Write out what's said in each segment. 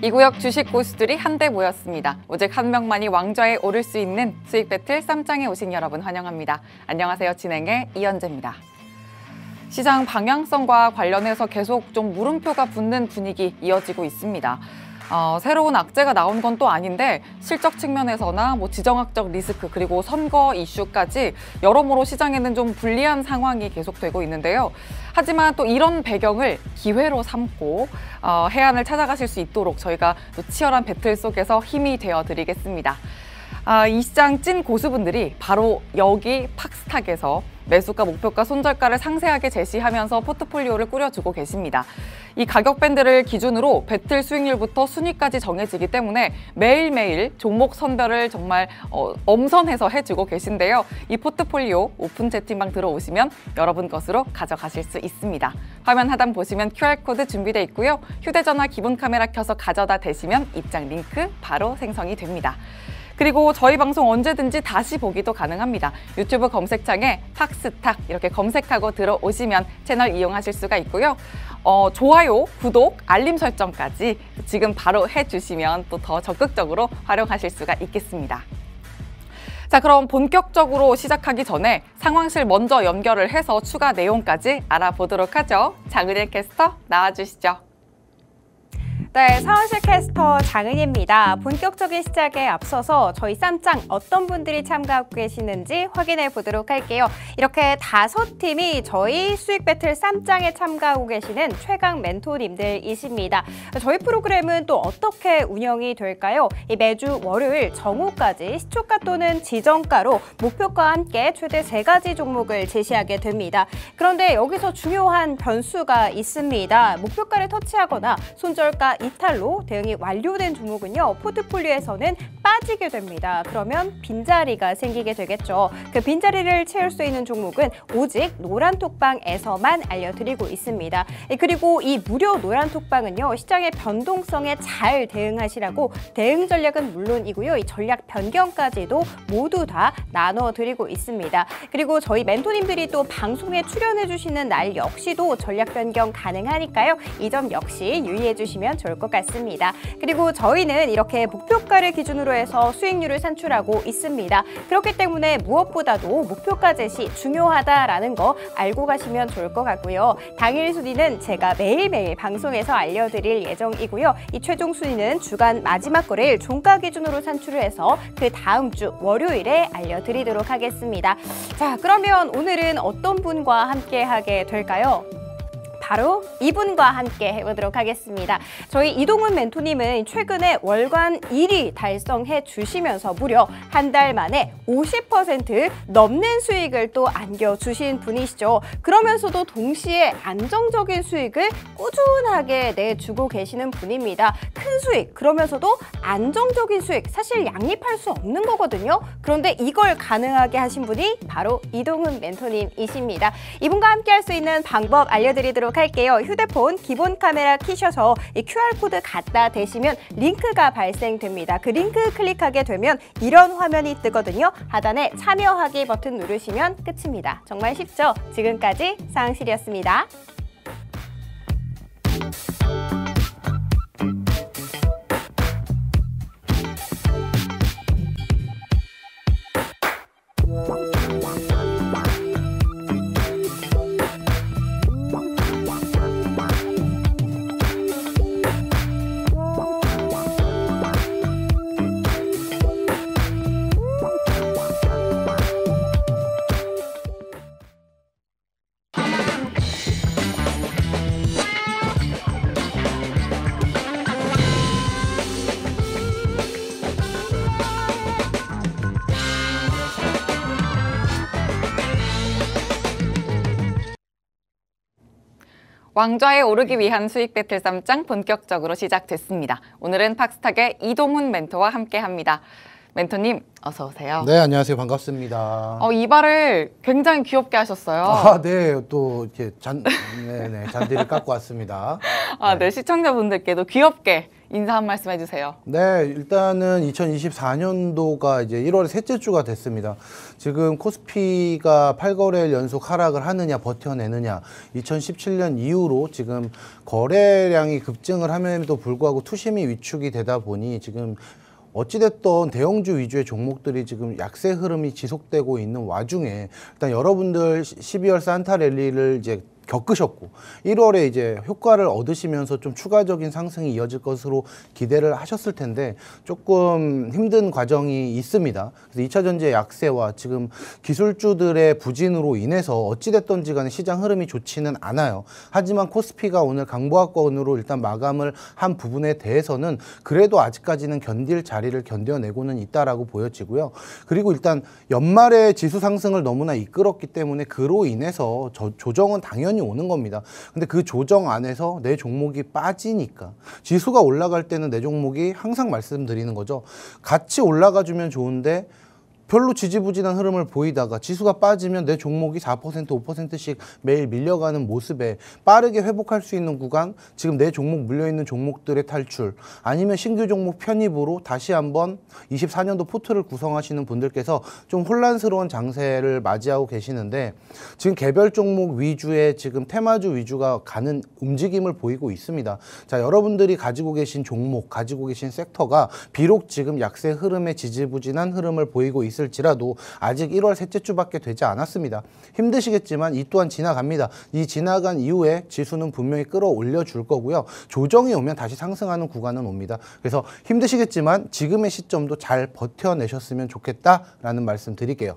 이 구역 주식 고수들이 한데 모였습니다. 오직 한 명만이 왕좌에 오를 수 있는 수익 배틀 쌈장에 오신 여러분 환영합니다. 안녕하세요. 진행의 이현재입니다. 시장 방향성과 관련해서 계속 좀 물음표가 붙는 분위기 이어지고 있습니다. 어, 새로운 악재가 나온 건 또 아닌데 실적 측면에서나 뭐 지정학적 리스크 그리고 선거 이슈까지 여러모로 시장에는 좀 불리한 상황이 계속되고 있는데요. 하지만 또 이런 배경을 기회로 삼고 어, 해안을 찾아가실 수 있도록 저희가 또 치열한 배틀 속에서 힘이 되어 드리겠습니다. 아, 이 시장 찐 고수분들이 바로 여기 팍스탁에서 매수가 목표가 손절가를 상세하게 제시하면서 포트폴리오를 꾸려주고 계십니다. 이 가격 밴드를 기준으로 배틀 수익률부터 순위까지 정해지기 때문에 매일매일 종목 선별을 정말 어, 엄선해서 해주고 계신데요. 이 포트폴리오 오픈 채팅방 들어오시면 여러분 것으로 가져가실 수 있습니다. 화면 하단 보시면 QR코드 준비되어 있고요. 휴대전화 기본 카메라 켜서 가져다 대시면 입장 링크 바로 생성이 됩니다. 그리고 저희 방송 언제든지 다시 보기도 가능합니다. 유튜브 검색창에 탁스탁 이렇게 검색하고 들어오시면 채널 이용하실 수가 있고요. 어, 좋아요, 구독, 알림 설정까지 지금 바로 해주시면 또 더 적극적으로 활용하실 수가 있겠습니다. 자 그럼 본격적으로 시작하기 전에 상황실 먼저 연결을 해서 추가 내용까지 알아보도록 하죠. 장은혜 캐스터 나와주시죠. 네, 서원실 캐스터 장은입니다. 본격적인 시작에 앞서서 저희 쌈짱 어떤 분들이 참가하고 계시는지 확인해 보도록 할게요. 이렇게 다섯 팀이 저희 수익 배틀 쌈짱에 참가하고 계시는 최강 멘토님들이십니다. 저희 프로그램은 또 어떻게 운영이 될까요? 이 매주 월요일 정오까지 시초가 또는 지정가로 목표가 함께 최대 세가지 종목을 제시하게 됩니다. 그런데 여기서 중요한 변수가 있습니다. 목표가를 터치하거나 손절가 이탈로 대응이 완료된 종목은요. 포트폴리오에서는 빠지게 됩니다. 그러면 빈자리가 생기게 되겠죠. 그 빈자리를 채울 수 있는 종목은 오직 노란톡방에서만 알려드리고 있습니다. 예, 그리고 이 무료 노란톡방은요. 시장의 변동성에 잘 대응하시라고 대응 전략은 물론이고요. 이 전략 변경까지도 모두 다 나눠드리고 있습니다. 그리고 저희 멘토님들이 또 방송에 출연해주시는 날 역시도 전략 변경 가능하니까요. 이 점 역시 유의해주시면 좋겠습니다. 좋을 것 같습니다. 그리고 저희는 이렇게 목표가를 기준으로 해서 수익률을 산출하고 있습니다. 그렇기 때문에 무엇보다도 목표가 제시 중요하다라는 거 알고 가시면 좋을 것 같고요. 당일 순위는 제가 매일매일 방송에서 알려드릴 예정이고요. 이 최종 순위는 주간 마지막 거를 종가 기준으로 산출을 해서 그 다음 주 월요일에 알려드리도록 하겠습니다. 자, 그러면 오늘은 어떤 분과 함께 하게 될까요? 바로 이분과 함께 해보도록 하겠습니다. 저희 이동훈 멘토님은 최근에 월간 1위 달성해 주시면서 무려 한 달 만에 50% 넘는 수익을 또 안겨주신 분이시죠. 그러면서도 동시에 안정적인 수익을 꾸준하게 내주고 계시는 분입니다. 큰 수익, 그러면서도 안정적인 수익, 사실 양립할 수 없는 거거든요. 그런데 이걸 가능하게 하신 분이 바로 이동훈 멘토님이십니다. 이분과 함께 할 수 있는 방법 알려드리도록 할게요. 휴대폰 기본 카메라 키셔서 이 QR코드 갖다 대시면 링크가 발생됩니다. 그 링크 클릭하게 되면 이런 화면이 뜨거든요. 하단에 참여하기 버튼 누르시면 끝입니다. 정말 쉽죠? 지금까지 상실이었습니다 왕좌에 오르기 위한 수익 배틀 3장 본격적으로 시작됐습니다. 오늘은 팍스탁의 이동훈 멘토와 함께합니다. 멘토님 어서 오세요. 네, 안녕하세요. 반갑습니다. 어, 이발을 굉장히 귀엽게 하셨어요. 아, 네. 또 이렇게 잔 네, 네. 잔디를 깎고 왔습니다. 아, 네. 네. 시청자분들께도 귀엽게 인사 한 말씀 해 주세요. 네, 일단은 2024년도가 이제 1월 셋째 주가 됐습니다. 지금 코스피가 8거래일 연속 하락을 하느냐 버텨내느냐 2017년 이후로 지금 거래량이 급증을 하에도 불구하고 투심이 위축이 되다 보니 지금 어찌됐던 대형주 위주의 종목들이 지금 약세 흐름이 지속되고 있는 와중에 일단 여러분들 12월 산타 랠리를 이제 겪으셨고 1월에 이제 효과를 얻으시면서 좀 추가적인 상승이 이어질 것으로 기대를 하셨을 텐데 조금 힘든 과정이 있습니다. 그래서 2차 전지의 약세와 지금 기술주들의 부진으로 인해서 어찌됐던지 간에 시장 흐름이 좋지는 않아요. 하지만 코스피가 오늘 강보합권으로 일단 마감을 한 부분에 대해서는 그래도 아직까지는 견딜 자리를 견뎌내고는 있다라고 보여지고요. 그리고 일단 연말에 지수 상승을 너무나 이끌었기 때문에 그로 인해서 조정은 당연히 당연히 오는 겁니다. 근데 그 조정 안에서 내 종목이 빠지니까 지수가 올라갈 때는 내 종목이 항상 말씀드리는 거죠. 같이 올라가 주면 좋은데 별로 지지부진한 흐름을 보이다가 지수가 빠지면 내 종목이 4% 5%씩 매일 밀려가는 모습에 빠르게 회복할 수 있는 구간 지금 내 종목 물려있는 종목들의 탈출 아니면 신규 종목 편입으로 다시 한번 24년도 포트를 구성하시는 분들께서 좀 혼란스러운 장세를 맞이하고 계시는데 지금 개별 종목 위주의 지금 테마주 위주가 가는 움직임을 보이고 있습니다. 자 여러분들이 가지고 계신 종목 가지고 계신 섹터가 비록 지금 약세 흐름에 지지부진한 흐름을 보이고 있습니다. 있을지라도 아직 1월 셋째 주밖에 되지 않았습니다. 힘드시겠지만 이 또한 지나갑니다. 이 지나간 이후에 지수는 분명히 끌어올려 줄 거고요. 조정이 오면 다시 상승하는 구간은 옵니다. 그래서 힘드시겠지만 지금의 시점도 잘 버텨내셨으면 좋겠다라는 말씀 드릴게요.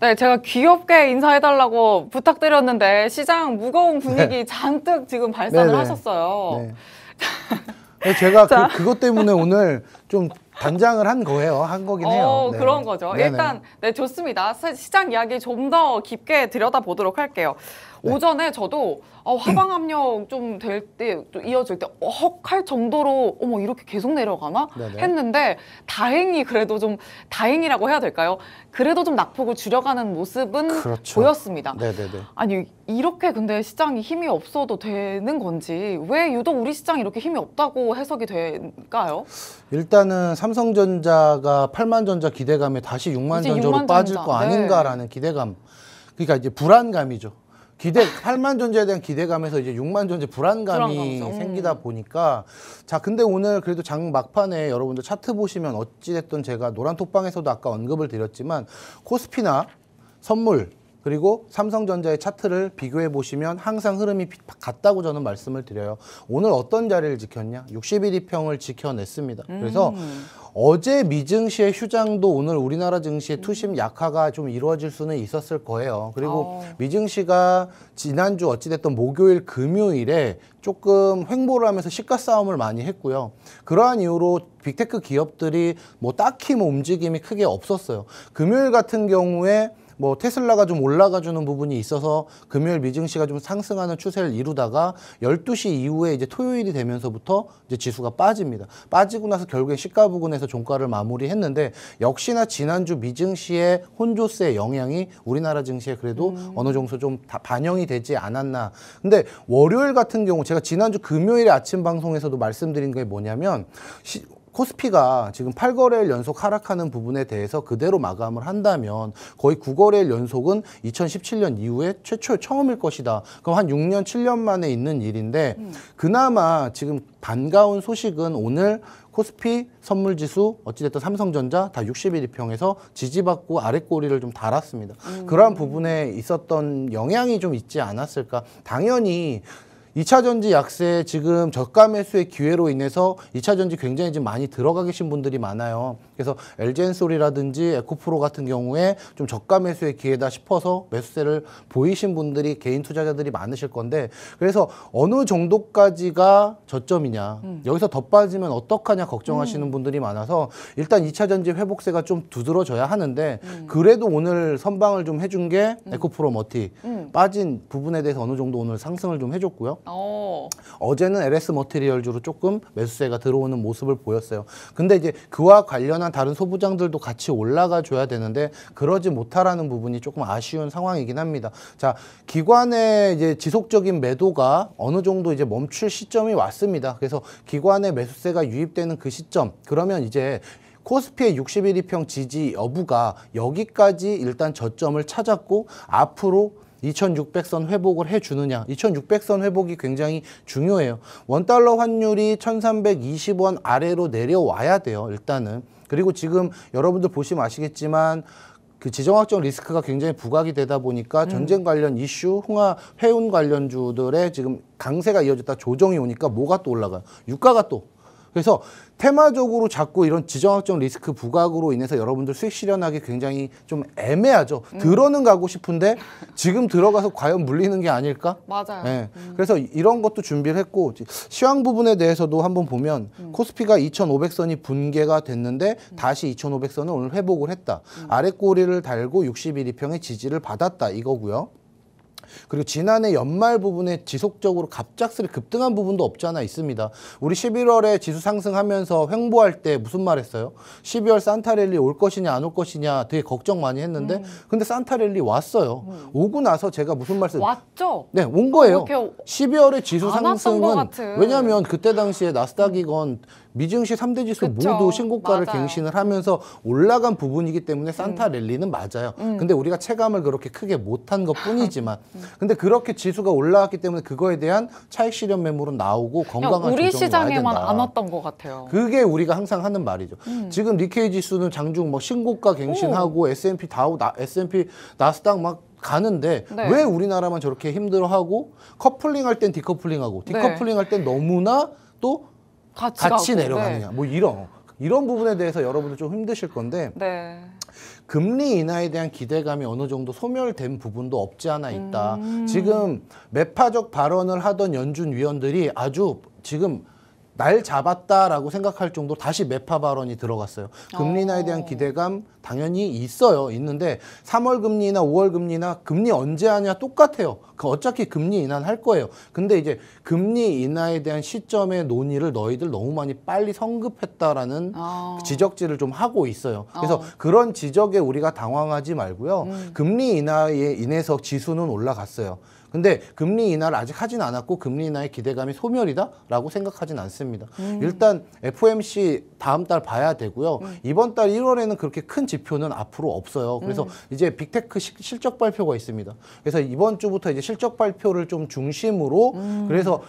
네, 제가 귀엽게 인사해달라고 부탁드렸는데 시장 무거운 분위기 네. 잔뜩 지금 발산을 네네. 네. 하셨어요. 네. 네, 제가 그, 그것 때문에 오늘 좀 단장을 한 거예요. 한 거긴 어, 해요. 어, 네. 그런 거죠. 네네. 일단 네 좋습니다. 시장 이야기 좀 더 깊게 들여다보도록 할게요. 네. 오전에 저도 어, 하방 압력 좀 될 때 이어질 때 헉 할 정도로 어머 이렇게 계속 내려가나 네네. 했는데 다행히 그래도 좀 다행이라고 해야 될까요? 그래도 좀 낙폭을 줄여가는 모습은 그렇죠. 보였습니다. 네네네. 아니 이렇게 근데 시장이 힘이 없어도 되는 건지 왜 유독 우리 시장 이렇게 힘이 없다고 해석이 될까요? 일단은 삼성전자가 8만 전자 기대감에 다시 6만 전자로 6만 빠질 전자. 거 아닌가라는 네. 기대감. 그러니까 이제 불안감이죠. 기대 8만 존재에 대한 기대감에서 이제 6만 존재 불안감이 불안감, 음. 생기다 보니까 자 근데 오늘 그래도 장 막판에 여러분들 차트 보시면 어찌됐든 제가 노란 톡방에서도 아까 언급을 드렸지만 코스피나 선물 그리고 삼성전자의 차트를 비교해 보시면 항상 흐름이 같다고 저는 말씀을 드려요. 오늘 어떤 자리를 지켰냐? 6 1위평을 지켜냈습니다. 그래서 음. 어제 미증시의 휴장도 오늘 우리나라 증시의 음. 투심 약화가 좀 이루어질 수는 있었을 거예요. 그리고 아. 미증시가 지난주 어찌됐든 목요일 금요일에 조금 횡보를 하면서 시가 싸움을 많이 했고요. 그러한 이유로 빅테크 기업들이 뭐 딱히 뭐 움직임이 크게 없었어요. 금요일 같은 경우에 뭐 테슬라가 좀 올라가주는 부분이 있어서 금요일 미증시가 좀 상승하는 추세를 이루다가 12시 이후에 이제 토요일이 되면서부터 이제 지수가 빠집니다. 빠지고 나서 결국엔 시가 부근에서 종가를 마무리했는데 역시나 지난주 미증시의 혼조세 영향이 우리나라 증시에 그래도 음. 어느 정도 좀 반영이 되지 않았나. 근데 월요일 같은 경우 제가 지난주 금요일 아침 방송에서도 말씀드린 게 뭐냐면 시, 코스피가 지금 8거래일 연속 하락하는 부분에 대해서 그대로 마감을 한다면 거의 9거래일 연속은 2017년 이후에 최초 처음일 것이다. 그럼 한 6년, 7년 만에 있는 일인데 음. 그나마 지금 반가운 소식은 오늘 코스피 선물지수 어찌됐든 삼성전자 다 61평에서 지지받고 아랫꼬리를 좀 달았습니다. 음. 그러한 부분에 있었던 영향이 좀 있지 않았을까. 당연히 2차 전지 약세 지금 저가 매수의 기회로 인해서 2차 전지 굉장히 지금 많이 들어가 계신 분들이 많아요. 그래서 엘젠솔이라든지 에코프로 같은 경우에 좀 저가 매수의 기회다 싶어서 매수세를 보이신 분들이 개인 투자자들이 많으실 건데 그래서 어느 정도까지가 저점이냐 음. 여기서 더 빠지면 어떡하냐 걱정하시는 음. 분들이 많아서 일단 2차 전지 회복세가 좀 두드러져야 하는데 음. 그래도 오늘 선방을 좀 해준 게 음. 에코프로 머티 음. 빠진 부분에 대해서 어느 정도 오늘 상승을 좀 해줬고요. 오. 어. 어제는 LS 머티리얼주로 조금 매수세가 들어오는 모습을 보였어요. 근데 이제 그와 관련한 다른 소부장들도 같이 올라가 줘야 되는데 그러지 못하라는 부분이 조금 아쉬운 상황이긴 합니다. 자, 기관의 이제 지속적인 매도가 어느 정도 이제 멈출 시점이 왔습니다. 그래서 기관의 매수세가 유입되는 그 시점 그러면 이제 코스피의 6 1위평 지지 여부가 여기까지 일단 저점을 찾았고 앞으로 2600선 회복을 해주느냐 2600선 회복이 굉장히 중요해요 원달러 환율이 1320원 아래로 내려와야 돼요 일단은 그리고 지금 여러분들 보시면 아시겠지만 그 지정학적 리스크가 굉장히 부각이 되다 보니까 음. 전쟁 관련 이슈, 흥화, 회운 관련주들의 지금 강세가 이어졌다 조정이 오니까 뭐가 또 올라가요? 유가가 또 그래서 테마적으로 자꾸 이런 지정학적 리스크 부각으로 인해서 여러분들 수익 실현하기 굉장히 좀 애매하죠. 음. 들어는 가고 싶은데 지금 들어가서 과연 물리는 게 아닐까? 맞아요. 네. 음. 그래서 이런 것도 준비를 했고 시황 부분에 대해서도 한번 보면 음. 코스피가 2,500선이 분개가 됐는데 음. 다시 2,500선을 오늘 회복을 했다. 음. 아래 꼬리를 달고 61일 평의 지지를 받았다 이거고요. 그리고 지난해 연말 부분에 지속적으로 갑작스레 급등한 부분도 없지 않아 있습니다. 우리 11월에 지수 상승하면서 횡보할 때 무슨 말 했어요? 12월 산타랠리 올 것이냐 안 올 것이냐 되게 걱정 많이 했는데 음. 근데 산타랠리 왔어요. 음. 오고 나서 제가 무슨 말씀 왔죠? 네, 온 거예요. 12월에 지수 상승은 왜냐면 하 그때 당시에 나스닥이건 음. 미증시 삼대 지수 그쵸. 모두 신고가를 맞아요. 갱신을 하면서 올라간 부분이기 때문에 산타 음. 랠리는 맞아요. 음. 근데 우리가 체감을 그렇게 크게 못한 것 뿐이지만 음. 근데 그렇게 지수가 올라왔기 때문에 그거에 대한 차익 실현 매물은 나오고 건강한 우리 시장에만 안 왔던 것 같아요. 그게 우리가 항상 하는 말이죠. 음. 지금 리케이 지수는 장중 뭐 신고가 갱신하고 오. S&P 다우 나, S&P 나스닥 막 가는데 네. 왜 우리나라만 저렇게 힘들어하고 커플링 할 땐 디커플링하고 디커플링 네. 할땐 너무나 또 같이, 같이 내려가느냐. 네. 뭐 이런 이런 부분에 대해서 여러분들 좀 힘드실 건데 네. 금리 인하에 대한 기대감이 어느 정도 소멸된 부분도 없지 않아 있다. 음. 지금 매파적 발언을 하던 연준 위원들이 아주 지금 날 잡았다라고 생각할 정도로 다시 매파 발언이 들어갔어요. 금리 나에 대한 어. 기대감 당연히 있어요. 있는데 3월 금리나 5월 금리나 금리 언제 하냐 똑같아요. 그 어차피 금리 인하는 할 거예요. 근데 이제 금리 인하에 대한 시점의 논의를 너희들 너무 많이 빨리 성급했다라는 어. 지적질을 좀 하고 있어요. 그래서 어. 그런 지적에 우리가 당황하지 말고요. 음. 금리 인하에 인해서 지수는 올라갔어요. 근데 금리 인하를 아직 하진 않았고 금리 인하의 기대감이 소멸이다라고 생각하진 않습니다. 음. 일단 FOMC 다음 달 봐야 되고요. 음. 이번 달 1월에는 그렇게 큰 지표는 앞으로 없어요. 그래서 음. 이제 빅테크 시, 실적 발표가 있습니다. 그래서 이번 주부터 이제 실적 발표를 좀 중심으로 음. 그래서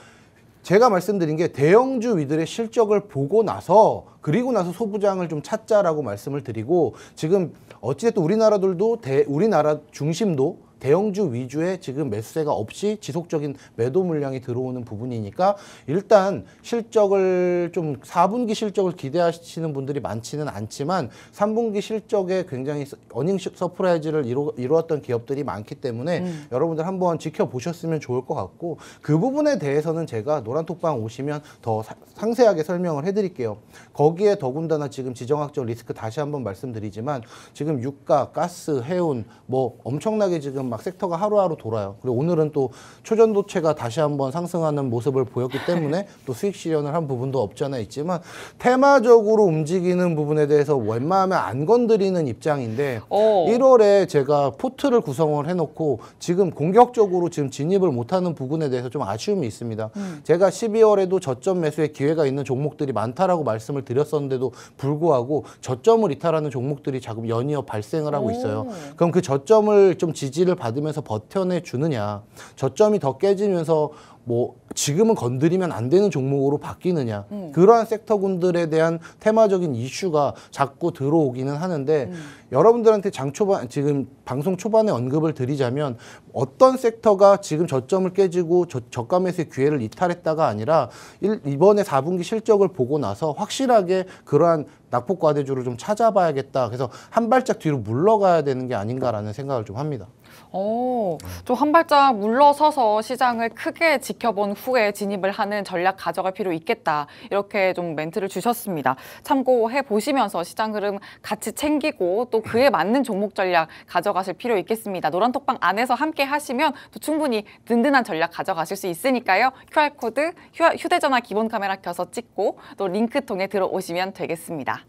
제가 말씀드린 게 대형주 위들의 실적을 보고 나서 그리고 나서 소부장을 좀 찾자라고 말씀을 드리고 지금 어찌됐든 우리나라들도 대, 우리나라 중심도 대형주 위주의 지금 매수세가 없이 지속적인 매도 물량이 들어오는 부분이니까 일단 실적을 좀 4분기 실적을 기대하시는 분들이 많지는 않지만 3분기 실적에 굉장히 어닝 서프라이즈를 이루, 이루었던 기업들이 많기 때문에 음. 여러분들 한번 지켜보셨으면 좋을 것 같고 그 부분에 대해서는 제가 노란톡방 오시면 더 사, 상세하게 설명을 해드릴게요. 거기에 더군다나 지금 지정학적 리스크 다시 한번 말씀드리지만 지금 유가, 가스, 해운 뭐 엄청나게 지금 보면 막 섹터가 하루하루 돌아요. 그리고 오늘은 또 초전도체가 다시 한번 상승하는 모습을 보였기 때문에 또 수익 실현을 한 부분도 없지 않아 있지만 테마적으로 움직이는 부분에 대해서 웬만하면 안 건드리는 입장인데 오. 어. 1월에 제가 포트를 구성을 해놓고 지금 공격적으로 지금 진입을 못하는 부분에 대해서 좀 아쉬움이 있습니다. 음. 제가 12월에도 저점 매수의 기회가 있는 종목들이 많다라고 말씀을 드렸었는데도 불구하고 저점을 이탈하는 종목들이 자금 연이어 발생을 하고 있어요. 오. 그럼 그 저점을 좀 지지를 받으면서 버텨내 주느냐 저점이 더 깨지면서 뭐 지금은 건드리면 안 되는 종목으로 바뀌느냐 음. 그러한 섹터군들에 대한 테마적인 이슈가 자꾸 들어오기는 하는데 음. 여러분들한테 장 초반 지금 방송 초반에 언급을 드리자면 어떤 섹터가 지금 저점을 깨지고 저, 저가 매수의 기회를 이탈했다가 아니라 일, 이번에 4분기 실적을 보고 나서 확실하게 그러한 낙폭과대주를 좀 찾아봐야겠다 그래서 한 발짝 뒤로 물러가야 되는 게 아닌가라는 생각을 좀 합니다. 어, 좀한 발짝 물러서서 시장을 크게 지켜본 후에 진입을 하는 전략 가져갈 필요 있겠다. 이렇게 좀 멘트를 주셨습니다. 참고해 보시면서 시장 흐름 같이 챙기고 또 그에 맞는 종목 전략 가져가실 필요 있겠습니다. 노란톡방 안에서 함께 하시면 또 충분히 든든한 전략 가져가실 수 있으니까요. QR코드 휴대전화 기본 카메라 켜서 찍고 또 링크 통해 들어오시면 되겠습니다.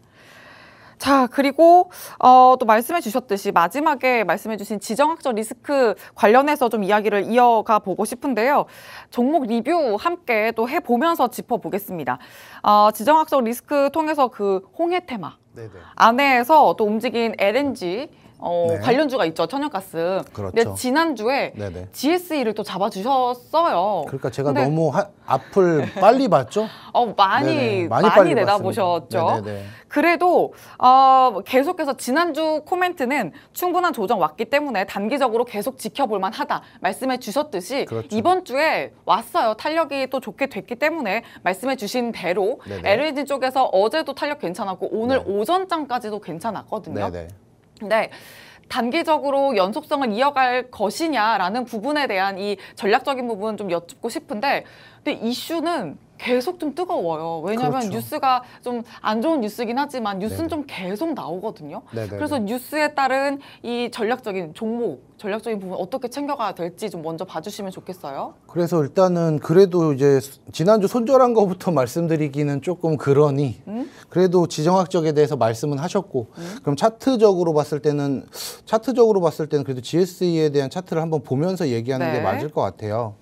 자, 그리고 어, 또 말씀해 주셨듯이 마지막에 말씀해 주신 지정학적 리스크 관련해서 좀 이야기를 이어가 보고 싶은데요. 종목 리뷰 함께 또 해보면서 짚어보겠습니다. 어, 지정학적 리스크 통해서 그 홍해 테마 네네. 안에서 또 움직인 LNG 어, 네. 관련주가 있죠 천연가스. 그렇죠. 근데 지난주에 네네. GSE를 또 잡아주셨어요. 그러니까 제가 근데... 너무 하, 앞을 빨리 봤죠. 어 많이 네네. 많이, 많이 내다보셨죠. 그래도 어, 계속해서 지난주 코멘트는 충분한 조정 왔기 때문에 단기적으로 계속 지켜볼 만하다 말씀해 주셨듯이 그렇죠. 이번 주에 왔어요 탄력이 또 좋게 됐기 때문에 말씀해 주신 대로 네네. LG e 쪽에서 어제도 탄력 괜찮았고 오늘 네. 오전장까지도 괜찮았거든요. 네네. 근데 네. 단기적으로 연속성을 이어갈 것이냐라는 부분에 대한 이 전략적인 부분 좀 여쭙고 싶은데 근데 이슈는 계속 좀 뜨거워요. 왜냐하면 그렇죠. 뉴스가 좀 안 좋은 뉴스긴 하지만 뉴스는 네네. 좀 계속 나오거든요. 네네네. 그래서 뉴스에 따른 이 전략적인 종목, 전략적인 부분 어떻게 챙겨가야 될지 좀 먼저 봐주시면 좋겠어요. 그래서 일단은 그래도 이제 지난주 손절한 것부터 말씀드리기는 조금 그러니 음? 그래도 지정학적에 대해서 말씀은 하셨고 음? 그럼 차트적으로 봤을 때는 차트적으로 봤을 때는 그래도 GSE에 대한 차트를 한번 보면서 얘기하는 네. 게 맞을 것 같아요.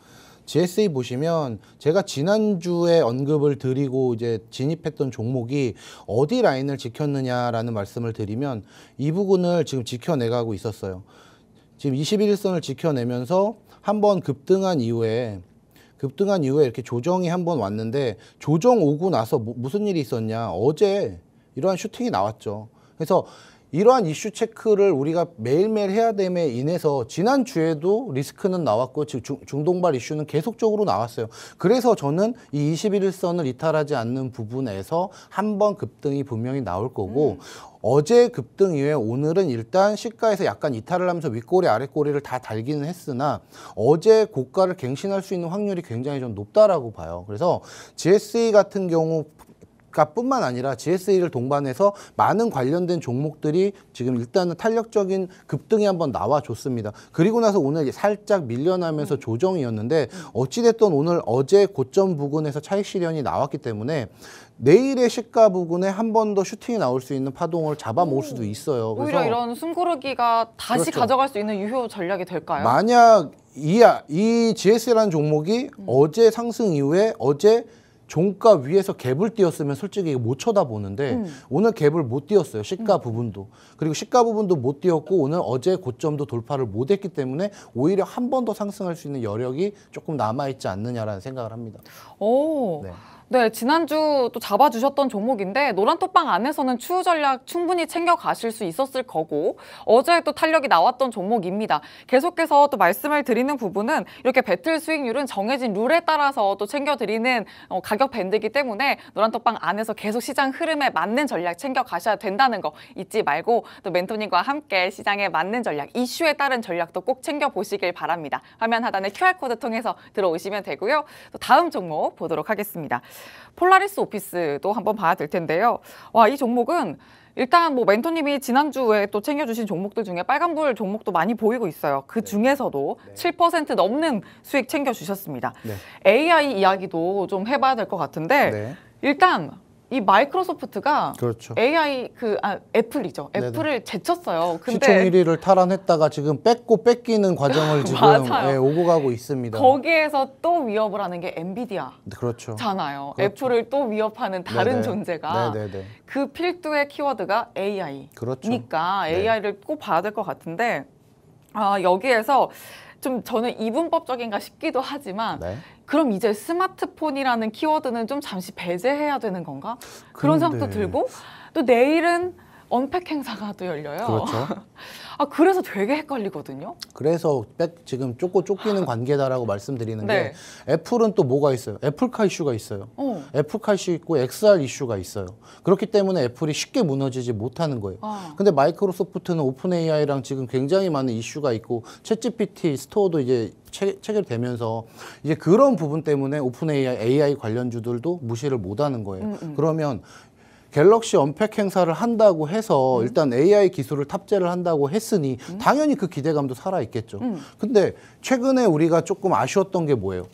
GSA 보시면 제가 지난주에 언급을 드리고 이제 진입했던 종목이 어디 라인을 지켰느냐라는 말씀을 드리면 이 부분을 지금 지켜내가고 있었어요. 지금 21일선을 지켜내면서 한 번 급등한 이후에 급등한 이후에 이렇게 조정이 한 번 왔는데 조정 오고 나서 뭐, 무슨 일이 있었냐 어제 이러한 슈팅이 나왔죠. 그래서 이러한 이슈 체크를 우리가 매일매일 해야 됨에 인해서 지난주에도 리스크는 나왔고 즉 중동발 이슈는 계속적으로 나왔어요. 그래서 저는 이 21일선을 이탈하지 않는 부분에서 한 번 급등이 분명히 나올 거고 음. 어제 급등 이후에 오늘은 일단 시가에서 약간 이탈을 하면서 윗꼬리 아랫꼬리를 다 달기는 했으나 어제 고가를 갱신할 수 있는 확률이 굉장히 좀 높다라고 봐요. 그래서 GSE 같은 경우 뿐만 아니라 GSE를 동반해서 많은 관련된 종목들이 지금 일단은 탄력적인 급등이 한번 나와줬습니다. 그리고 나서 오늘 살짝 밀려나면서 음. 조정이었는데 어찌됐든 오늘 어제 고점 부근에서 차익 실현이 나왔기 때문에 내일의 시가 부근에 한 번 더 슈팅이 나올 수 있는 파동을 잡아먹을 수도 있어요. 오히려 이런 숨고르기가 다시 그렇죠. 가져갈 수 있는 유효 전략이 될까요? 만약 이, 아, 이 GS라는 e 종목이 음. 어제 상승 이후에 어제 종가 위에서 갭을 띄었으면 솔직히 못 쳐다보는데 음. 오늘 갭을 못 띄었어요. 시가 음. 부분도. 그리고 시가 부분도 못 띄었고 오늘 어제 고점도 돌파를 못 했기 때문에 오히려 한 번 더 상승할 수 있는 여력이 조금 남아 있지 않느냐라는 생각을 합니다. 오. 네. 네, 지난주 또 잡아주셨던 종목인데 노란톱방 안에서는 추후 전략 충분히 챙겨가실 수 있었을 거고 어제 또 탄력이 나왔던 종목입니다. 계속해서 또 말씀을 드리는 부분은 이렇게 배틀 수익률은 정해진 룰에 따라서 또 챙겨드리는 어, 가격 밴드이기 때문에 노란톱방 안에서 계속 시장 흐름에 맞는 전략 챙겨가셔야 된다는 거 잊지 말고 또 멘토님과 함께 시장에 맞는 전략, 이슈에 따른 전략도 꼭 챙겨보시길 바랍니다. 화면 하단에 QR코드 통해서 들어오시면 되고요. 또 다음 종목 보도록 하겠습니다. 폴라리스 오피스도 한번 봐야 될 텐데요. 와, 이 종목은 일단 뭐 멘토님이 지난주에 또 챙겨주신 종목들 중에 빨간불 종목도 많이 보이고 있어요. 그 네. 중에서도 네. 7% 넘는 수익 챙겨주셨습니다. 네. AI 이야기도 좀 해봐야 될 것 같은데 네. 일단 이 마이크로소프트가 그렇죠. AI 그 아, 애플이죠. 애플을 네네. 제쳤어요. 근데 시총 1위를 탈환했다가 지금 뺏고 뺏기는 과정을 지금 예, 오고 가고 있습니다. 거기에서 또 위협을 하는 게 엔비디아. 네, 그렇죠. 잖아요. 그렇죠. 애플을 또 위협하는 다른 네네. 존재가 네네네. 그 필두의 키워드가 AI. 그렇죠.니까 네. AI를 꼭 봐야 될 것 같은데 아, 여기에서 좀 저는 이분법적인가 싶기도 하지만 네. 그럼 이제 스마트폰이라는 키워드는 좀 잠시 배제해야 되는 건가? 그런 생각도 들고 또 내일은 언팩 행사가 또 열려요. 그렇죠. 아 그래서 되게 헷갈리거든요. 그래서 지금 쫓고 쫓기는 관계다라고 말씀드리는 네. 게 애플은 또 뭐가 있어요? 애플카 이슈가 있어요. 어. 애플카 이슈 있고 XR 이슈가 있어요. 그렇기 때문에 애플이 쉽게 무너지지 못하는 거예요. 아. 근데 마이크로소프트는 오픈 AI랑 지금 굉장히 많은 이슈가 있고 챗GPT 스토어도 이제 체결되면서 이제 그런 부분 때문에 오픈 AI, AI 관련주들도 무시를 못하는 거예요. 음, 음. 그러면 갤럭시 언팩 행사를 한다고 해서 음. 일단 AI 기술을 탑재를 한다고 했으니 음. 당연히 그 기대감도 살아 있겠죠. 음. 근데 최근에 우리가 조금 아쉬웠던 게 뭐예요?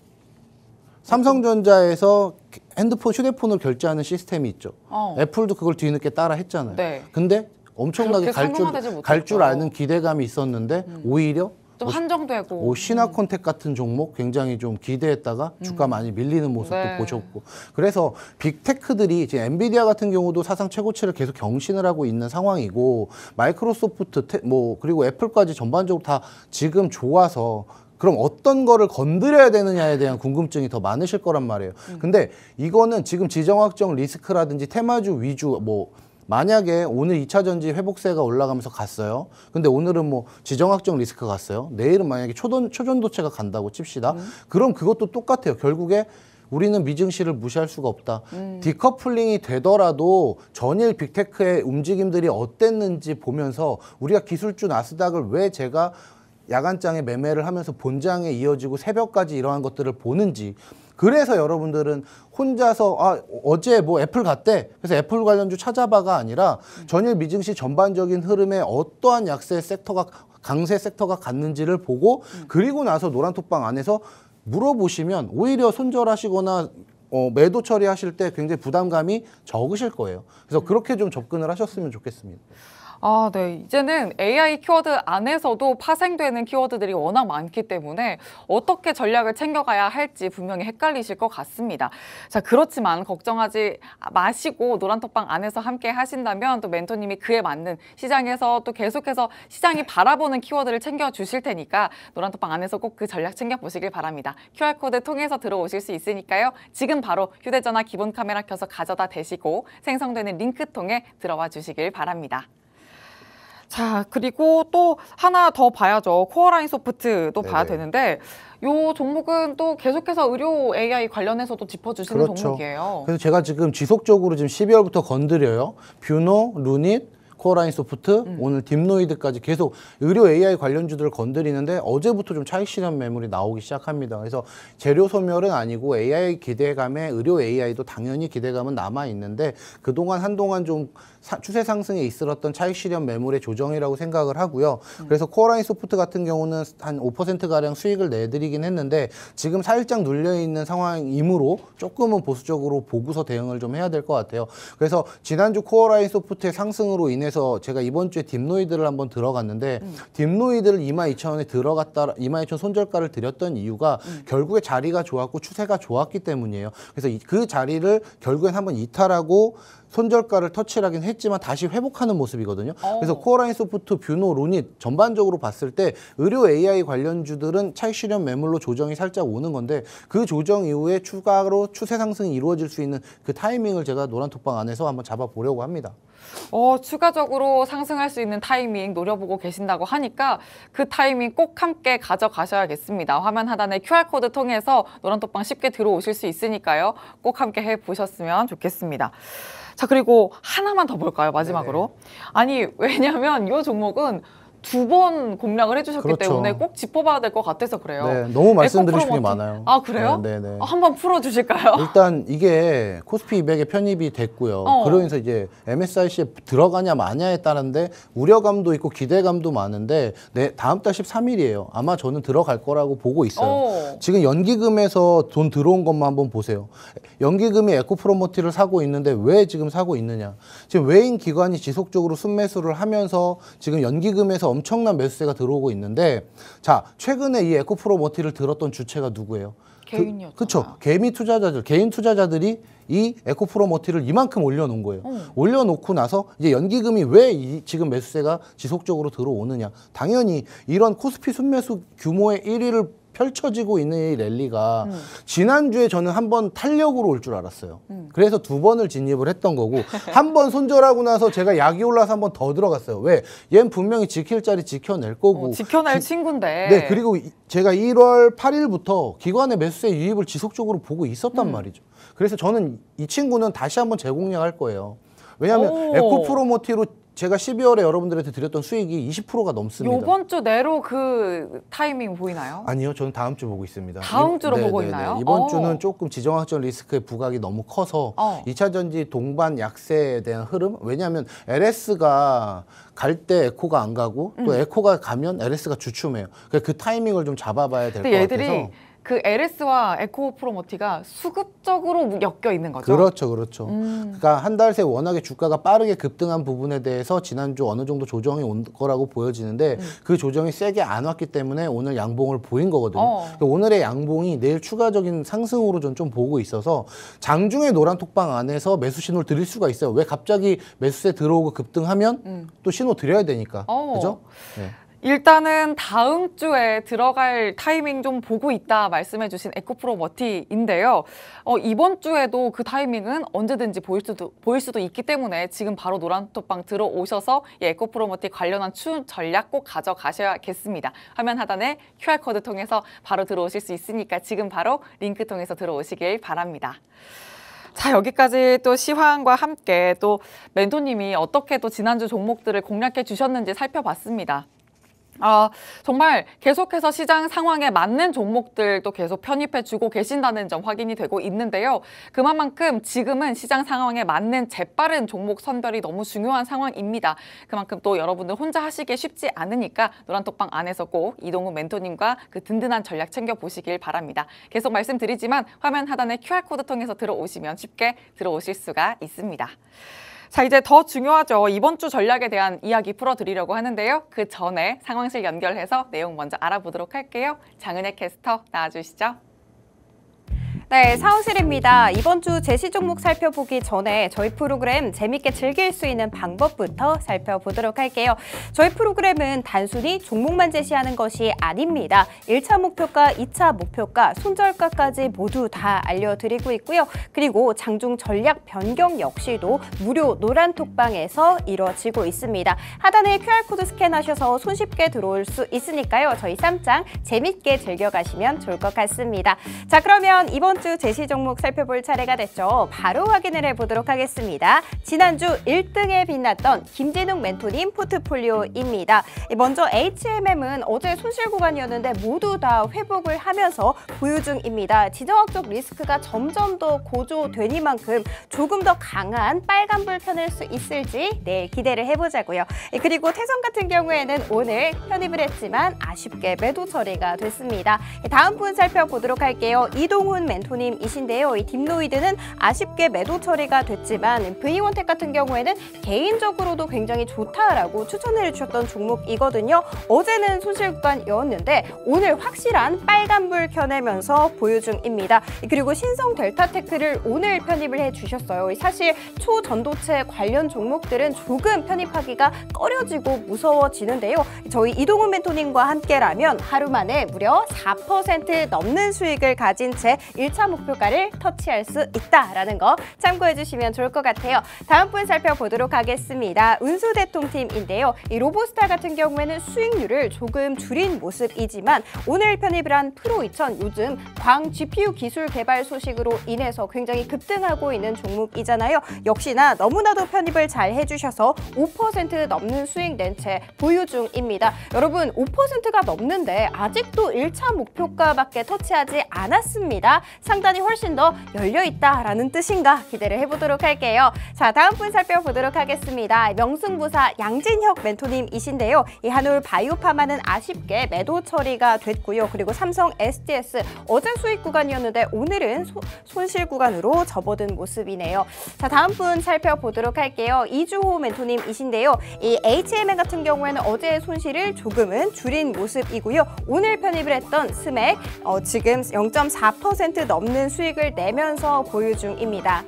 삼성전자에서 핸드폰 휴대폰을 결제하는 시스템이 있죠. 어. 애플도 그걸 뒤늦게 따라 했잖아요. 네. 근데 엄청나게 갈 줄 갈 줄 아는 기대감이 있었는데 음. 오히려 또 뭐 한정되고 뭐 신화 콘택 음. 같은 종목 굉장히 좀 기대했다가 주가 음. 많이 밀리는 모습도 네. 보셨고 그래서 빅테크들이 지금 엔비디아 같은 경우도 사상 최고치를 계속 경신을 하고 있는 상황이고 마이크로소프트 테, 뭐 그리고 애플까지 전반적으로 다 지금 좋아서 그럼 어떤 거를 건드려야 되느냐에 대한 궁금증이 더 많으실 거란 말이에요. 음. 근데 이거는 지금 지정학적 리스크라든지 테마주 위주 뭐 만약에 오늘 2차 전지 회복세가 올라가면서 갔어요. 근데 오늘은 뭐 지정학적 리스크 갔어요. 내일은 만약에 초전, 초전도체가 간다고 칩시다. 음. 그럼 그것도 똑같아요. 결국에 우리는 미증시를 무시할 수가 없다. 음. 디커플링이 되더라도 전일 빅테크의 움직임들이 어땠는지 보면서 우리가 기술주 나스닥을 왜 제가 야간장에 매매를 하면서 본장에 이어지고 새벽까지 이러한 것들을 보는지 그래서 여러분들은 혼자서 아 어제 뭐 애플 갔대 그래서 애플 관련주 찾아봐가 아니라 전일 미증시 전반적인 흐름에 어떠한 약세 섹터가 강세 섹터가 갔는지를 보고 그리고 나서 노란톡방 안에서 물어보시면 오히려 손절하시거나 어, 매도 처리하실 때 굉장히 부담감이 적으실 거예요. 그래서 그렇게 좀 접근을 하셨으면 좋겠습니다. 아, 네. 이제는 AI 키워드 안에서도 파생되는 키워드들이 워낙 많기 때문에 어떻게 전략을 챙겨가야 할지 분명히 헷갈리실 것 같습니다. 자, 그렇지만 걱정하지 마시고 노란톡방 안에서 함께 하신다면 또 멘토님이 그에 맞는 시장에서 또 계속해서 시장이 네. 바라보는 키워드를 챙겨주실 테니까 노란톡방 안에서 꼭 그 전략 챙겨보시길 바랍니다. QR코드 통해서 들어오실 수 있으니까요. 지금 바로 휴대전화 기본 카메라 켜서 가져다 대시고 생성되는 링크 통해 들어와 주시길 바랍니다. 자, 그리고 또 하나 더 봐야죠. 코어라인 소프트도 네네. 봐야 되는데 요 종목은 또 계속해서 의료 AI 관련해서도 짚어주시는 그렇죠. 종목이에요. 그래서 제가 지금 지속적으로 지금 12월부터 건드려요. 뷰노, 루닛, 코어라인 소프트, 음. 오늘 딥노이드까지 계속 의료 AI 관련주들을 건드리는데 어제부터 좀 차익 실현 매물이 나오기 시작합니다. 그래서 재료 소멸은 아니고 AI 기대감에 의료 AI도 당연히 기대감은 남아 있는데 그동안 한동안 좀 추세 상승에 있었던 차익 실현 매물의 조정이라고 생각을 하고요. 음. 그래서 코어라인 소프트 같은 경우는 한 5%가량 수익을 내드리긴 했는데 지금 살짝 눌려있는 상황이므로 조금은 보수적으로 보고서 대응을 좀 해야 될 것 같아요. 그래서 지난주 코어라인 소프트의 상승으로 인해서 제가 이번 주에 딥노이드를 한번 들어갔는데 음. 딥노이드를 22,000원에 들어갔다 22,000 손절가를 드렸던 이유가 음. 결국에 자리가 좋았고 추세가 좋았기 때문이에요. 그래서 그 자리를 결국엔 한번 이탈하고 손절가를 터치하긴 했지만 다시 회복하는 모습이거든요. 오. 어. 그래서 코어라인 소프트, 뷰노, 로닛 전반적으로 봤을 때 의료 AI 관련주들은 차익 실현 매물로 조정이 살짝 오는 건데 그 조정 이후에 추가로 추세 상승이 이루어질 수 있는 그 타이밍을 제가 노란 톡방 안에서 한번 잡아보려고 합니다. 어, 추가적으로 상승할 수 있는 타이밍 노려보고 계신다고 하니까 그 타이밍 꼭 함께 가져가셔야겠습니다. 화면 하단에 QR코드 통해서 노란톡방 쉽게 들어오실 수 있으니까요. 꼭 함께 해보셨으면 좋겠습니다. 자, 그리고 하나만 더 볼까요? 마지막으로. 네 아니, 왜냐면 이 종목은 두번 공략을 해주셨기 그렇죠. 때문에 꼭 짚어봐야 될 것 같아서 그래요. 네, 너무 말씀드리신 게 많아요. 아 그래요? 네, 네. 네. 아, 한번 풀어주실까요? 일단 이게 코스피 200에 편입이 됐고요. 어. 그러면서 이제 m s c 에 들어가냐 마냐에 따른데 우려감도 있고 기대감도 많은데 네, 다음 달 13일이에요. 아마 저는 들어갈 거라고 보고 있어요. 어. 지금 연기금에서 돈 들어온 것만 한번 보세요. 연기금이 에코프로모티를 사고 있는데 왜 지금 사고 있느냐? 지금 외인 기관이 지속적으로 순매수를 하면서 지금 연기금에서 엄청난 매수세가 들어오고 있는데 자 최근에 이 에코프로 모티를 들었던 주체가 누구예요? 개인이었죠. 그, 쵸 개미 투자자들, 개인 투자자들이 이 에코프로모티를 이만큼 올려놓은 거예요. 음. 올려놓고 나서 이제 연기금이 왜 이, 지금 매수세가 지속적으로 들어오느냐. 당연히 이런 코스피 순매수 규모의 1위를 펼쳐지고 있는 이 랠리가 음. 지난주에 저는 한 번 탄력으로 올 줄 알았어요. 음. 그래서 두 번을 진입을 했던 거고 한 번 손절하고 나서 제가 약이 올라서 한 번 더 들어갔어요. 왜? 얜 분명히 지킬 자리 지켜낼 어, 거고. 어, 지켜낼 지, 친구인데. 네, 그리고 제가 1월 8일부터 기관의 매수세 유입을 지속적으로 보고 있었단 음. 말이죠. 그래서 저는 이 친구는 다시 한번 재공략할 거예요. 왜냐하면 에코프로모티로 제가 12월에 여러분들한테 드렸던 수익이 20%가 넘습니다. 이번 주 내로 그 타이밍 보이나요? 아니요, 저는 다음 주 보고 있습니다. 다음 주로 이, 네, 보고 네, 네. 있나요? 이번 오. 어. 주는 조금 지정학적 리스크의 부각이 너무 커서 어. 2차 전지 동반 약세에 대한 흐름? 왜냐하면 LS가 갈 때 에코가 안 가고 또 음. 에코가 가면 LS가 주춤해요. 그러니까 그 타이밍을 좀 잡아봐야 될 것 같아서. 그 LS와 에코 프로모티가 수급적으로 엮여 있는 거죠. 그렇죠, 그렇죠. 음. 그러니까 한 달 새 워낙에 주가가 빠르게 급등한 부분에 대해서 지난주 어느 정도 조정이 온 거라고 보여지는데 음. 그 조정이 세게 안 왔기 때문에 오늘 양봉을 보인 거거든요. 어. 그러니까 오늘의 양봉이 내일 추가적인 상승으로 좀, 좀 보고 있어서 장중의 노란 톡방 안에서 매수 신호를 드릴 수가 있어요. 왜 갑자기 매수세 들어오고 급등하면 음. 또 신호 드려야 되니까. 어. 그죠? 네. 일단은 다음 주에 들어갈 타이밍 좀 보고 있다 말씀해 주신 에코프로 머티인데요. 어, 이번 주에도 그 타이밍은 언제든지 보일 수도, 보일 수도 있기 때문에 지금 바로 노란톡방 들어오셔서 이 에코프로 머티 관련한 추 전략 꼭 가져가셔야겠습니다. 화면 하단에 QR코드 통해서 바로 들어오실 수 있으니까 지금 바로 링크 통해서 들어오시길 바랍니다. 자 여기까지 또 시황과 함께 또 멘토님이 어떻게 또 지난주 종목들을 공략해 주셨는지 살펴봤습니다. 어, 정말 계속해서 시장 상황에 맞는 종목들도 계속 편입해주고 계신다는 점 확인이 되고 있는데요. 그만큼 지금은 시장 상황에 맞는 재빠른 종목 선별이 너무 중요한 상황입니다. 그만큼 또 여러분들 혼자 하시기 쉽지 않으니까 노란톡방 안에서 꼭 이동훈 멘토님과 그 든든한 전략 챙겨보시길 바랍니다. 계속 말씀드리지만 화면 하단에 QR코드 통해서 들어오시면 쉽게 들어오실 수가 있습니다. 자, 이제 더 중요하죠. 이번 주 전략에 대한 이야기 풀어드리려고 하는데요. 그 전에 상황실 연결해서 내용 먼저 알아보도록 할게요. 장은혜 캐스터 나와주시죠. 네, 사우실입니다. 이번 주 제시 종목 살펴보기 전에 저희 프로그램 재밌게 즐길 수 있는 방법부터 살펴보도록 할게요. 저희 프로그램은 단순히 종목만 제시하는 것이 아닙니다. 1차 목표가, 2차 목표가, 손절가까지 모두 다 알려드리고 있고요. 그리고 장중 전략 변경 역시도 무료 노란톡방에서 이루어지고 있습니다. 하단에 QR코드 스캔하셔서 손쉽게 들어올 수 있으니까요. 저희 쌈장 재밌게 즐겨가시면 좋을 것 같습니다. 자, 그러면 이번 주 제시 종목 살펴볼 차례가 됐죠. 바로 확인을 해보도록 하겠습니다. 지난주 1등에 빛났던 김진욱 멘토님 포트폴리오입니다. 먼저 HMM은 어제 손실 구간이었는데 모두 다 회복을 하면서 보유 중입니다. 지정학적 리스크가 점점 더 고조되니만큼 조금 더 강한 빨간불 켜낼 수 있을지 네, 기대를 해보자고요. 그리고 태성 같은 경우에는 오늘 편입을 했지만 아쉽게 매도 처리가 됐습니다. 다음 분 살펴보도록 할게요. 이동훈 멘토 대표이신데요이 딥노이드는 아쉽게 매도 처리가 됐지만 v 원텍 같은 경우에는 개인적으로도 굉장히 좋다라고 추천해 주셨던 종목이거든요. 어제는 손실 관이었는데 오늘 확실한 빨간불 켜내면서 보유 중입니다. 그리고 신성 델타테크를 오늘 편입을 해 주셨어요. 사실 초전도체 관련 종목들은 조금 편입하기가 꺼려지고 무서워지는데요. 저희 이동훈 멘토님과 함께라면 하루 만에 무려 4% 넘는 수익을 가진 채 1차 목표가를 터치할 수 있다라는 거 참고해 주시면 좋을 것 같아요. 다음 분 살펴보도록 하겠습니다. 운수 대통팀인데요. 이 로보스타 같은 경우에는 수익률을 조금 줄인 모습이지만 오늘 편입을 한 프로 2000 요즘 광 GPU 기술 개발 소식으로 인해서 굉장히 급등하고 있는 종목이잖아요. 역시나 너무나도 편입을 잘 해주셔서 5% 넘는 수익 낸 채 보유 중입니다. 여러분 5%가 넘는데 아직도 1차 목표가밖에 터치하지 않았습니다. 상단이 훨씬 더 열려있다라는 뜻인가 기대를 해보도록 할게요. 자, 다음 분 살펴보도록 하겠습니다. 명승부사 양진혁 멘토님이신데요. 이 한울 바이오파마는 아쉽게 매도 처리가 됐고요. 그리고 삼성 SDS 어제 수익 구간이었는데 오늘은 소, 손실 구간으로 접어든 모습이네요. 자, 다음 분 살펴보도록 할게요. 이주호 멘토님이신데요. 이 HMN 같은 경우에는 어제의 손실을 조금은 줄인 모습이고요. 오늘 편입을 했던 스맥 어, 지금 0.4% 넘는 수익을 내면서 보유 중입니다.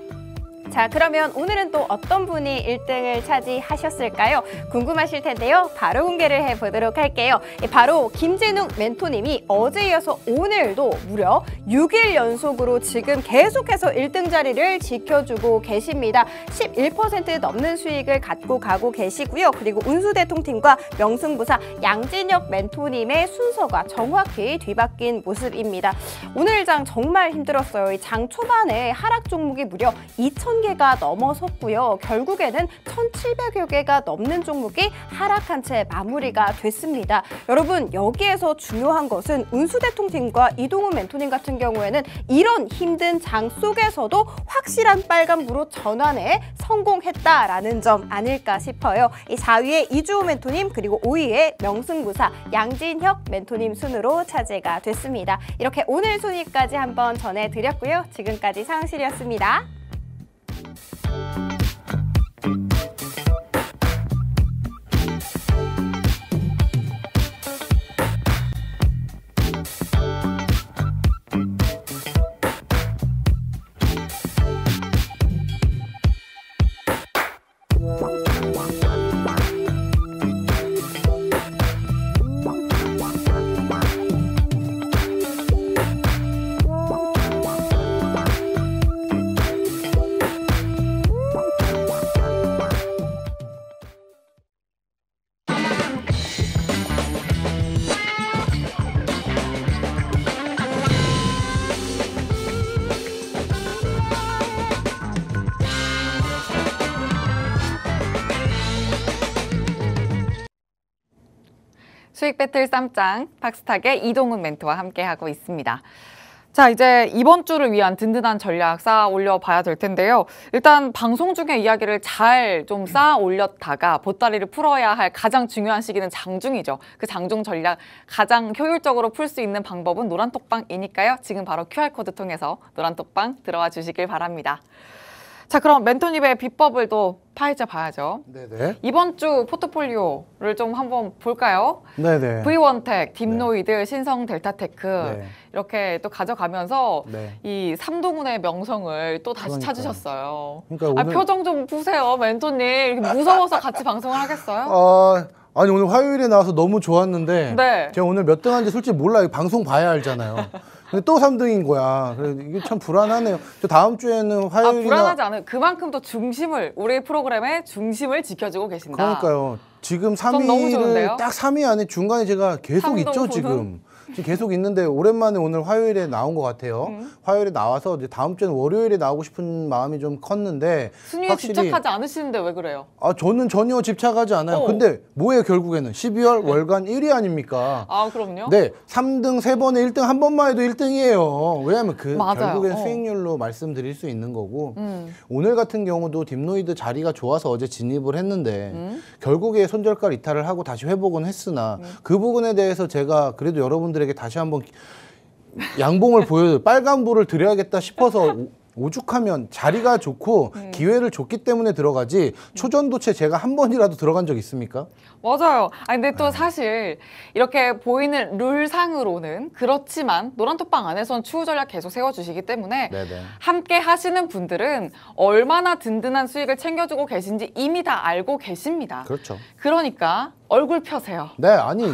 자, 그러면 오늘은 또 어떤 분이 일등을 차지하셨을까요? 궁금하실 텐데요. 바로 공개를 해보도록 할게요. 예, 바로 김진욱 멘토님이 어제 이어서 오늘도 무려 6일 연속으로 지금 계속해서 일등 자리를 지켜주고 계십니다. 11% 넘는 수익을 갖고 가고 계시고요. 그리고 운수대통팀과 명승부사 양진혁 멘토님의 순서가 정확히 뒤바뀐 모습입니다. 오늘 장 정말 힘들었어요. 장 초반에 하락 종목이 무려 2천 1000개가 넘어섰고요. 결국에는 1700여 개가 넘는 종목이 하락한 채 마무리가 됐습니다. 여러분 여기에서 중요한 것은 운수 대통팀과 이동훈 멘토님 같은 경우에는 이런 힘든 장 속에서도 확실한 빨간불로 전환에 성공했다라는 점 아닐까 싶어요. 이4위에 이주호 멘토님 그리고 5위에 명승부사 양진혁 멘토님 순으로 차지가 됐습니다. 이렇게 오늘 순위까지 한번 전해드렸고요. 지금까지 상실이었습니다. you 배틀 쌈짱 박스탁의 이동훈 멘토와 함께하고 있습니다. 자 이제 이번 주를 위한 든든한 전략 쌓아 올려봐야 될 텐데요. 일단 방송 중에 이야기를 잘 좀 쌓아 올렸다가 보따리를 풀어야 할 가장 중요한 시기는 장중이죠. 그 장중 전략 가장 효율적으로 풀 수 있는 방법은 노란톡방이니까요. 지금 바로 QR코드 통해서 노란톡방 들어와 주시길 바랍니다. 자 그럼 멘토님의 비법을 또 파헤쳐 봐야죠. 네네. 이번 주 포트폴리오를 좀 한번 볼까요? 네네. V원텍, 네. 딥노이드, 네. 신성 델타테크 네. 이렇게 또 가져가면서 네. 이 삼동훈의 명성을 또 다시 그러니까 찾으셨어요. 그러니까 아, 오늘... 아, 표정 좀 보세요, 멘토님. 이렇게 무서워서 같이 방송을 하겠어요? 어... 아니 오늘 화요일에 나와서 너무 좋았는데 네. 제가 오늘 몇 등하는지 솔직히 몰라요. 방송 봐야 알잖아요. 근데 또 3등인 거야. 그래서 이게 참 불안하네요. 저 다음 주에는 아, 화요일이나 아, 불안하지 않아요. 그만큼 또 중심을 우리 프로그램의 중심을 지켜주고 계신다. 그러니까요. 지금 3위를 딱 3위 안에 중간에 제가 계속 있죠 지금. 지금 계속 있는데 오랜만에 오늘 화요일에 나온 것 같아요. 음. 화요일에 나와서 이제 다음 주는 월요일에 나오고 싶은 마음이 좀 컸는데 순위에 확실히 집착하지 않으시는데 왜 그래요? 아 저는 전혀 집착하지 않아요. 어. 근데 뭐예요 결국에는 12월 네. 월간 1위 아닙니까? 아 그럼요. 네, 3등 3 번에 1등 한 번만 해도 1등이에요. 왜냐하면 그 맞아요. 결국엔 어. 수익률로 말씀드릴 수 있는 거고 음. 오늘 같은 경우도 딥노이드 자리가 좋아서 어제 진입을 했는데 음. 결국에 손절가 이탈을 하고 다시 회복은 했으나 음. 그 부분에 대해서 제가 그래도 여러분 여러분들에게 다시 한번 양봉을 보여줘 빨간불을 드려야겠다 싶어서 오죽하면 자리가 좋고 네. 기회를 줬기 때문에 들어가지 초전도체 제가 한 번이라도 들어간 적 있습니까? 맞아요. 아 근데 또 네. 사실 이렇게 보이는 룰상으로는 그렇지만 노란톡방안에선 추후 전략 계속 세워주시기 때문에 네네. 네. 함께 하시는 분들은 얼마나 든든한 수익을 챙겨주고 계신지 이미 다 알고 계십니다. 그렇죠. 그러니까 얼굴 펴세요. 네, 아니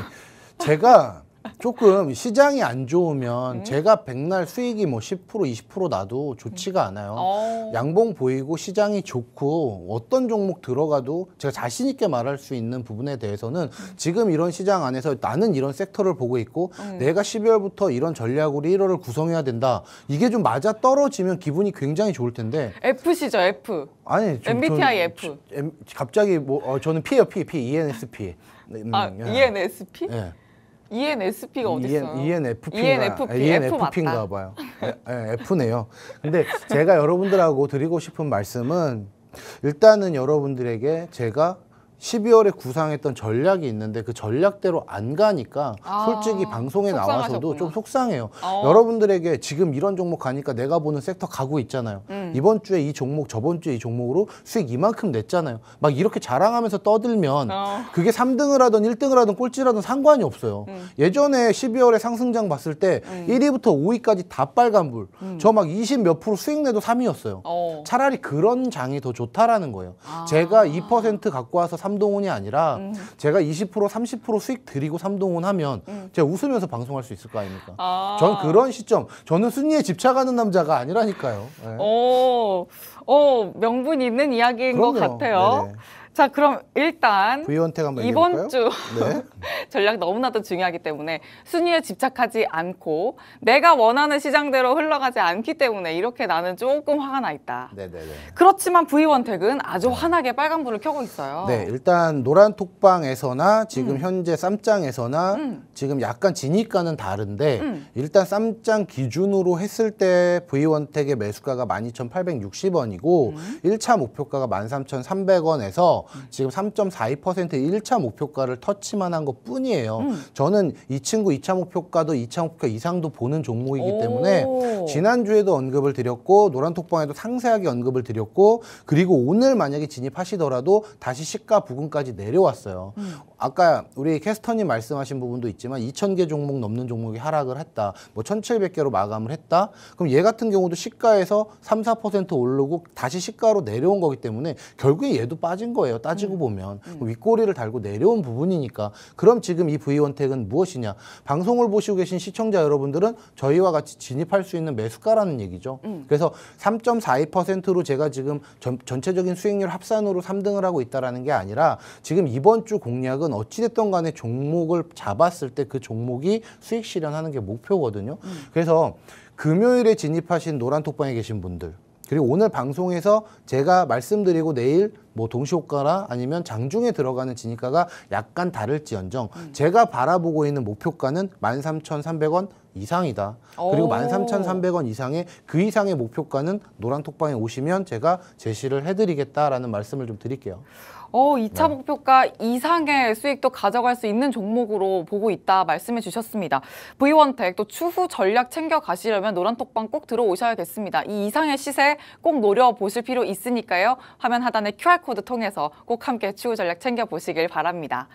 제가 조금 시장이 안 좋으면 음. 제가 백날 수익이 뭐 10% 20% 나도 좋지가 않아요. 음. 양봉 보이고 시장이 좋고 어떤 종목 들어가도 제가 자신 있게 말할 수 있는 부분에 대해서는 음. 지금 이런 시장 안에서 나는 이런 섹터를 보고 있고 음. 내가 12월부터 이런 전략으로 1월을 구성해야 된다. 이게 좀 맞아 떨어지면 기분이 굉장히 좋을 텐데. F시죠 F. 아니 좀, MBTI F. 갑자기 뭐 어, 저는 P요 P P ENFP. 아 음, 예. ENSP? 네. 예. ENSP가 어디 e 어요 ENFP인가, ENFP인가 아, e 봐요. 에, 예, 에, 예, F네요. 근데 제가 여러분들하고 드리고 싶은 말씀은 일단은 여러분들에게 제가 12월에 구상했던 전략이 있는데 그 전략대로 안 가니까 아, 솔직히 방송에 나와서도좀 속상해요. 어. 여러분들에게 지금 이런 종목 가니까 내가 보는 섹터 가고 있잖아요. 음. 이번 주에 이 종목, 저번 주에 이 종목으로 수익 이만큼 냈잖아요. 막 이렇게 자랑하면서 떠들면 어. 그게 3등을 하든 1등을 하든 꼴찌라든 상관이 없어요. 음. 예전에 12월에 상승장 봤을 때 음. 1위부터 5위까지 다 빨간불. 음. 저막 20 몇 프로 수익 내도 3위였어요. 어. 차라리 그런 장이 더 좋다라는 거예요. 아 제가 2% 갖고 와서 3 삼동훈이 아니라 음. 제가 20% 30% 수익 드리고 삼동훈 하면 음. 제가 웃으면서 방송할 수 있을 거 아닙니까? 아. 저는 그런 시점, 저는 순위에 집착하는 남자가 아니라니까요. 네. 오, 오 명분 있는 이야기인 그럼요. 것 같아요. 네네. 자, 그럼 일단 부위택 한번 이번 주 네. 전략 너무나도 중요하기 때문에 순위에 집착하지 않고 내가 원하는 시장대로 흘러가지 않기 때문에 이렇게 나는 조금 화가 나 있다. 네네네. 그렇지만 부위원택은 아주 환하게 빨간불을 켜고 있어요. 네, 일단 노란 톡방에서나 지금 음. 현재 쌈장에서나 음. 지금 약간 진입가는 다른데 음. 일단 쌈장 기준으로 했을 때 부위원택의 매수가가 12,860원이고 음. 1차 목표가가 13,300원에서 지금 3.42% 1차 목표가를 터치만 한 것 뿐이에요. 음. 저는 이 친구 2차 목표가도 2차 목표 이상도 보는 종목이기 때문에 지난주에도 언급을 드렸고 노란톡방에도 상세하게 언급을 드렸고 그리고 오늘 만약에 진입하시더라도 다시 시가 부근까지 내려왔어요. 음. 아까 우리 캐스터님 말씀하신 부분도 있지만 2,000개 종목 넘는 종목이 하락을 했다. 뭐 1,700개로 마감을 했다. 그럼 얘 같은 경우도 시가에서 3, 4% 오르고 다시 시가로 내려온 거기 때문에 결국에 얘도 빠진 거예요. 거예요. 따지고 음. 보면 음. 그 윗꼬리를 달고 내려온 부분이니까 그럼 지금 이 V원택은 무엇이냐? 방송을 보시고 계신 시청자 여러분들은 저희와 같이 진입할 수 있는 매수가라는 얘기죠. 음. 그래서 3.42%로 제가 지금 전, 전체적인 수익률 합산으로 3등을 하고 있다라는 게 아니라 지금 이번 주 공략은 어찌됐던 간에 종목을 잡았을 때 그 종목이 수익 실현하는 게 목표거든요. 음. 그래서 금요일에 진입하신 노란톡방에 계신 분들 그리고 오늘 방송에서 제가 말씀드리고 내일 뭐 동시효과나 아니면 장중에 들어가는 진입가가 약간 다를지언정 음. 제가 바라보고 있는 목표가는 만 삼천 삼백 원 이상이다. 그리고 만 삼천 삼백 원 이상의 그 이상의 목표가는 노란 톡방에 오시면 제가 제시를 해드리겠다라는 말씀을 좀 드릴게요. 어, 2차 네. 목표가 이상의 수익도 가져갈 수 있는 종목으로 보고 있다 말씀해 주셨습니다. V원택 또 추후 전략 챙겨가시려면 노란톡방 꼭 들어오셔야겠습니다. 이 이상의 시세 꼭 노려보실 필요 있으니까요. 화면 하단의 QR코드 통해서 꼭 함께 추후 전략 챙겨보시길 바랍니다.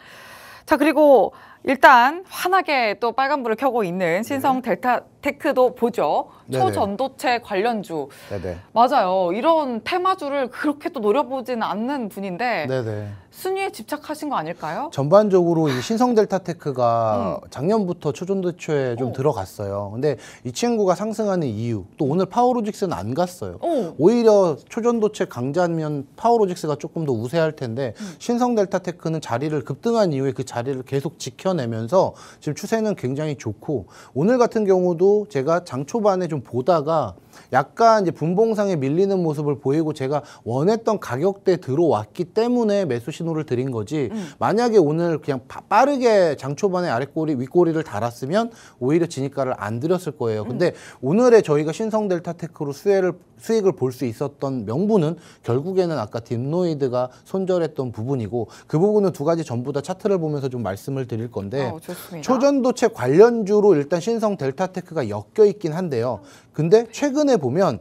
자, 그리고 일단 환하게 또 빨간불을 켜고 있는 네. 신성 델타 테크도 보죠. 네네. 초전도체 네. 관련주. 네네. 네. 맞아요. 이런 테마주를 그렇게 또 노려보지는 않는 분인데 네네. 순위에 집착하신 거 아닐까요? 전반적으로 이 신성 델타테크가 음. 작년부터 초전도초에 좀 오. 들어갔어요. 근데 이 친구가 상승하는 이유 또 오늘 파워로직스는 안 갔어요. 오. 히려 초전도체 강자면 파워로직스가 조금 더 우세할 텐데 음. 신성 델타테크는 자리를 급등한 이후에 그 자리를 계속 지켜내면서 지금 추세는 굉장히 좋고 오늘 같은 경우도 제가 장 초반에 좀 보다가 약간 이제 분봉상에 밀리는 모습을 보이고 제가 원했던 가격대 에 들어왔기 때문에 매수 신호를 드린 거지 음. 만약에 오늘 그냥 빠르게 장 초반에 아랫꼬리 윗꼬리를 달았으면 오히려 진입가를 안 드렸을 거예요. 음. 근데 오늘의 저희가 신성 델타테크로 수혜를 수익을 볼 수 있었던 명분은 결국에는 아까 딥노이드가 손절했던 부분이고 그 부분은 두 가지 전부 다 차트를 보면서 좀 말씀을 드릴 건데 어, 초전도체 관련주로 일단 신성 델타테크가 엮여 있긴 한데요. 근데 최근에 보면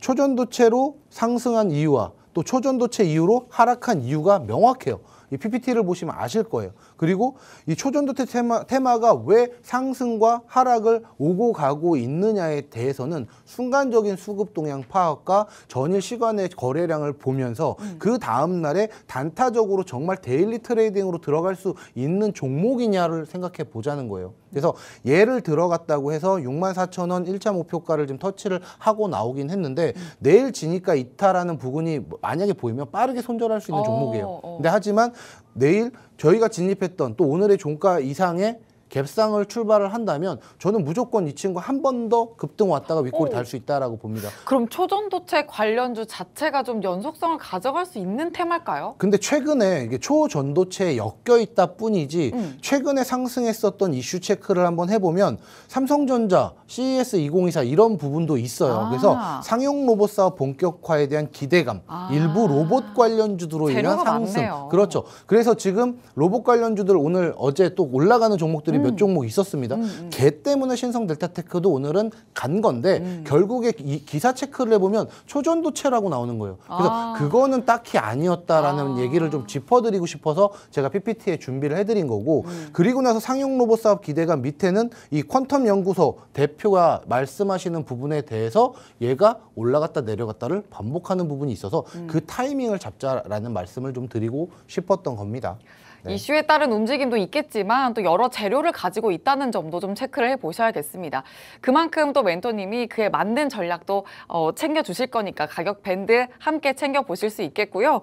초전도체로 상승한 이유와 또 초전도체 이후로 하락한 이유가 명확해요. 이 PPT를 보시면 아실 거예요. 그리고 이 초전도태 테마, 테마가 왜 상승과 하락을 오고 가고 있느냐에 대해서는 순간적인 수급 동향 파악과 전일 시간의 거래량을 보면서 음. 그 다음 날에 단타적으로 정말 데일리 트레이딩으로 들어갈 수 있는 종목이냐를 생각해 보자는 거예요. 그래서 얘를 들어갔다고 해서 6만 4천 원 1차 목표가를 지금 터치를 하고 나오긴 했는데 음. 내일 지니까 이탈하는 부분이 만약에 보이면 빠르게 손절할 수 있는 어, 종목이에요. 어. 근데 하지만 내일 저희가 진입했던 또 오늘의 종가 이상의 갭상을 출발을 한다면 저는 무조건 이 친구 한 번 더 급등 왔다가 윗골이 달 수 있다라고 봅니다. 그럼 초전도체 관련주 자체가 좀 연속성을 가져갈 수 있는 테마일까요? 근데 최근에 이게 초전도체에 엮여 있다 뿐이지 음. 최근에 상승했었던 이슈 체크를 한번 해보면 삼성전자, CES 2024 이런 부분도 있어요. 아. 그래서 상용 로봇 사업 본격화에 대한 기대감, 아. 일부 로봇 관련주들로 인한 상승. 많네요. 그렇죠. 그래서 지금 로봇 관련주들 오늘 어제 또 올라가는 종목들이 것들이 음. 몇 종목 있었습니다. 음, 음. 개 때문에 신성델타테크도 오늘은 간 건데 결국에 이 기사 체크를 해보면 초전도체라고 나오는 거예요. 그래서 아. 그거는 딱히 아니었다라는 아. 얘기를 좀 짚어드리고 싶어서 제가 PPT에 준비를 해드린 거고 그리고 나서 상용 로봇 사업 기대감 밑에는 이 퀀텀 연구소 대표가 말씀하시는 부분에 대해서 얘가 올라갔다 내려갔다를 반복하는 부분이 있어서 그 음. 그 타이밍을 잡자라는 말씀을 좀 드리고 싶었던 겁니다. 네. 이슈에 따른 움직임도 있겠지만 또 여러 재료를 가지고 있다는 점도 좀 체크를 해보셔야겠습니다. 그만큼 또 멘토님이 그에 맞는 전략도 어, 챙겨주실 거니까 가격 밴드 함께 챙겨보실 수 있겠고요.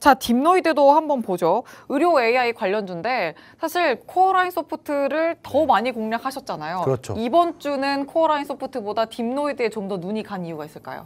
자, 딥노이드도 한번 보죠. 의료 AI 관련주인데 사실 코어라인 소프트를 더 네. 많이 공략하셨잖아요. 그렇죠. 이번 주는 코어라인 소프트보다 딥노이드에 좀 더 눈이 간 이유가 있을까요?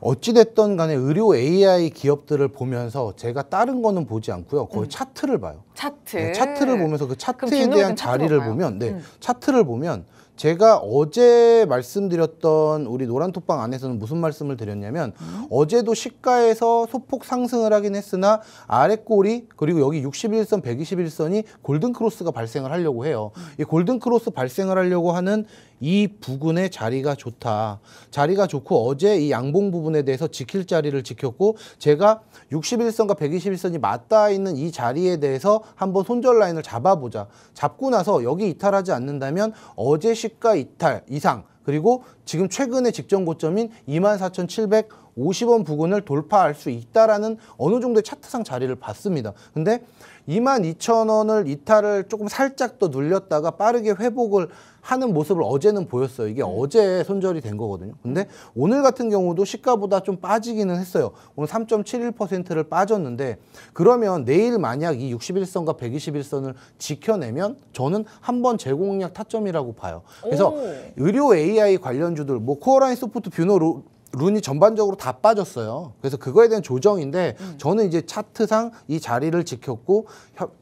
어찌됐든 간에 의료 AI 기업들을 보면서 제가 다른 거는 보지 않고요. 거의 음. 차트를 봐요. 차트. 네, 차트를 보면서 그 차트에 대한 자리를 봐요. 보면, 네, 음. 차트를 보면 제가 어제 말씀드렸던 우리 노란톡방 안에서는 무슨 말씀을 드렸냐면 음. 어제도 시가에서 소폭 상승을 하긴 했으나 아래 꼬리 그리고 여기 61선, 121선이 골든크로스가 발생을 하려고 해요. 음. 이 골든크로스 발생을 하려고 하는 이 부근에 자리가 좋다. 자리가 좋고 어제 이 양봉 부분에 대해서 지킬 자리를 지켰고 제가 61선과 121선이 맞닿아 있는 이 자리에 대해서 한번 손절 라인을 잡아보자. 잡고 나서 여기 이탈하지 않는다면 어제 시가 이탈 이상 그리고 지금 최근에 직전 고점인 24,700 50원 부근을 돌파할 수 있다라는 어느 정도의 차트상 자리를 봤습니다. 근데 22,000원을 이탈을 조금 살짝 또 눌렸다가 빠르게 회복을 하는 모습을 어제는 보였어요. 이게 음. 어제 손절이 된 거거든요. 근데 오늘 같은 경우도 시가보다 좀 빠지기는 했어요. 오늘 3.71%를 빠졌는데 그러면 내일 만약 이 61선과 121선을 지켜내면 저는 한번 제공략 타점이라고 봐요. 그래서 오. 의료 AI 관련주들 뭐 코어라인 소프트 뷰노 로, 룬이 전반적으로 다 빠졌어요. 그래서 그거에 대한 조정인데 음. 저는 이제 차트상 이 자리를 지켰고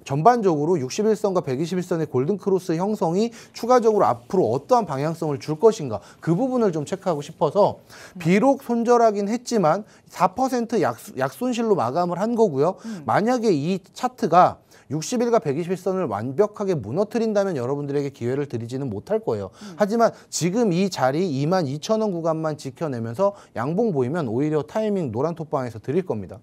전반적으로 61선과 121선의 골든 크로스 형성이 추가적으로 앞으로 어떠한 방향성을 줄 것인가 그 부분을 좀 체크하고 싶어서 음. 비록 손절하긴 했지만 4% 약, 약 손실로 마감을 한 거고요. 음. 만약에 이 차트가 60일과 120일선을 완벽하게 무너뜨린다면 여러분들에게 기회를 드리지는 못할 거예요. 음. 하지만 지금 이 자리 2만 2천 원 구간만 지켜내면서 양봉 보이면 오히려 타이밍 노란 톱방에서 드릴 겁니다.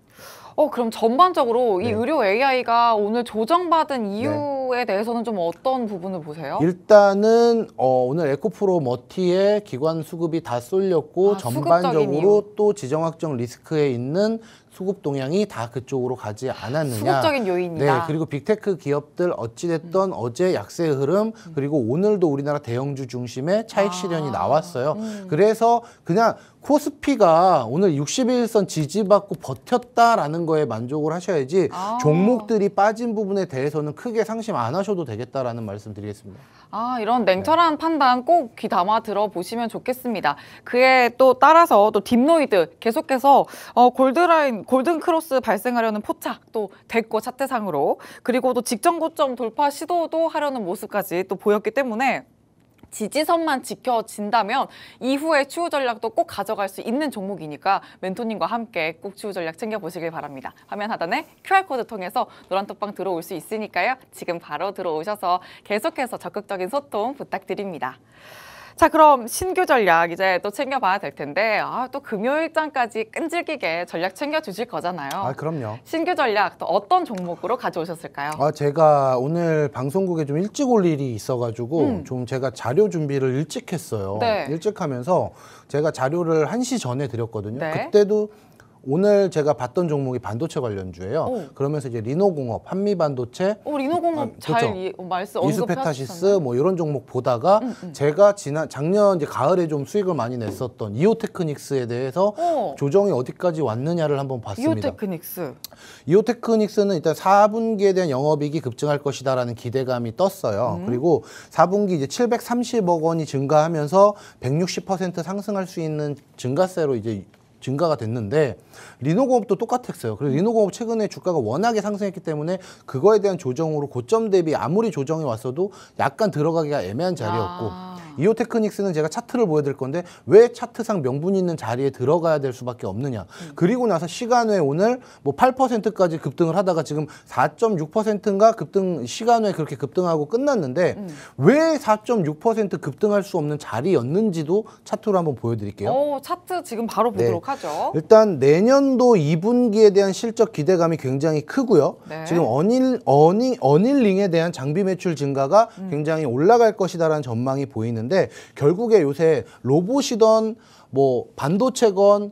어, 그럼 전반적으로 이 네. 의료 AI가 오늘 조정받은 네. 이유에 네. 대해서는 좀 어떤 부분을 보세요? 일단은 어, 오늘 에코프로 머티에 기관 수급이 다 쏠렸고 아, 전반적으로 또 지정학적 리스크에 있는 수급 동향이 다 그쪽으로 가지 않았느냐. 수급적인 요인이다. 네, 그리고 빅테크 기업들 어찌됐던 음. 어제 약세 흐름 음. 그리고 오늘도 우리나라 대형주 중심의 차익 실현이 아, 나왔어요. 음. 그래서 그냥 코스피가 오늘 61선 지지받고 버텼다라는 거에 만족을 하셔야지 아. 종목들이 빠진 부분에 대해서는 크게 상심 안 하셔도 되겠다라는 말씀 드리겠습니다. 아 이런 냉철한 네. 판단 꼭귀 담아 들어보시면 좋겠습니다. 그에 또 따라서 또 딥노이드 계속해서 어, 골드라인 골든 크로스 발생하려는 포착 또 됐고 차트상으로 그리고 또 직전 고점 돌파 시도도 하려는 모습까지 또 보였기 때문에 지지선만 지켜진다면 이후에 추후 전략도 꼭 가져갈 수 있는 종목이니까 멘토님과 함께 꼭 추후 전략 챙겨보시길 바랍니다. 화면 하단에 QR코드 통해서 노란톡방 들어올 수 있으니까요. 지금 바로 들어오셔서 계속해서 적극적인 소통 부탁드립니다. 자 그럼 신규 전략 이제 또 챙겨봐야 될 텐데 아, 또 금요일장까지 끈질기게 전략 챙겨주실 거잖아요. 아 그럼요. 신규 전략 또 어떤 종목으로 가져오셨을까요? 아 제가 오늘 방송국에 좀 일찍 올 일이 있어가지고 음. 좀 제가 자료 준비를 일찍 했어요. 네. 일찍 하면서 제가 자료를 한 시 전에 드렸거든요. 네. 그때도 오늘 제가 봤던 종목이 반도체 관련주예요. 오. 그러면서 이제 리노공업, 한미반도체, 오, 리노공업 아, 그렇죠? 이, 어, 말씀 이스페타시스 뭐 이런 종목 보다가 음, 음. 제가 지난 작년 이제 가을에 좀 수익을 많이 냈었던 이오테크닉스에 대해서 오. 조정이 어디까지 왔느냐를 한번 봤습니다. 이오테크닉스. 이오테크닉스는 일단 4분기에 대한 영업이익이 급증할 것이다라는 기대감이 떴어요. 음. 그리고 4분기 이제 730억 원이 증가하면서 160% 상승할 수 있는 증가세로 이제 증가가 됐는데 리노공업도 똑같았어요. 그래서 리노공업 최근에 주가가 워낙에 상승했기 때문에 그거에 대한 조정으로 고점 대비 아무리 조정이 왔어도 약간 들어가기가 애매한 자리였고 아... 이오테크닉스는 제가 차트를 보여드릴 건데 왜 차트상 명분 있는 자리에 들어가야 될 수밖에 없느냐. 그리고 나서 시간 외 오늘 뭐 8%까지 급등을 하다가 지금 4.6%인가 급등 시간 외 그렇게 급등하고 끝났는데 음. 왜4.6% 급등할 수 없는 자리였는지도 차트로 한번 보여드릴게요. 오, 어, 차트 지금 바로 네. 보도록 네. 하죠. 일단 내년도 2분기에 대한 실적 기대감이 굉장히 크고요. 네. 지금 어닐, 어니, 어닐링에 대한 장비 매출 증가가 음. 굉장히 올라갈 것이다라는 전망이 보이는 되는데 결국에 요새 로봇이던 뭐 반도체건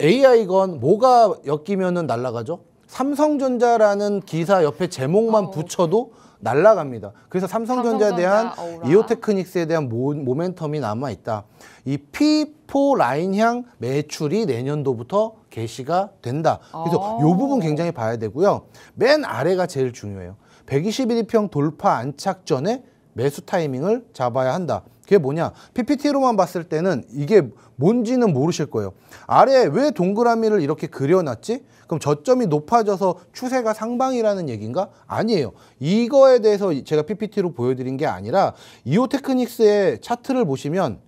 AI건 뭐가 엮이면은 날라가죠? 삼성전자라는 기사 옆에 제목만 어. 붙여도 날라갑니다. 그래서 삼성전자에 대한 이오테크닉스에 대한 모, 모멘텀이 남아 있다. 이 P4 라인향 매출이 내년도부터 개시가 된다. 그래서 어. 요 부분 굉장히 봐야 되고요. 맨 아래가 제일 중요해요. 121평 돌파 안착 전에 매수 타이밍을 잡아야 한다. 그게 뭐냐? PPT로만 봤을 때는 이게 뭔지는 모르실 거예요. 아래에 왜 동그라미를 이렇게 그려놨지? 그럼 저점이 높아져서 추세가 상방이라는 얘기인가? 아니에요. 이거에 대해서 제가 PPT로 보여드린 게 아니라 이오테크닉스의 차트를 보시면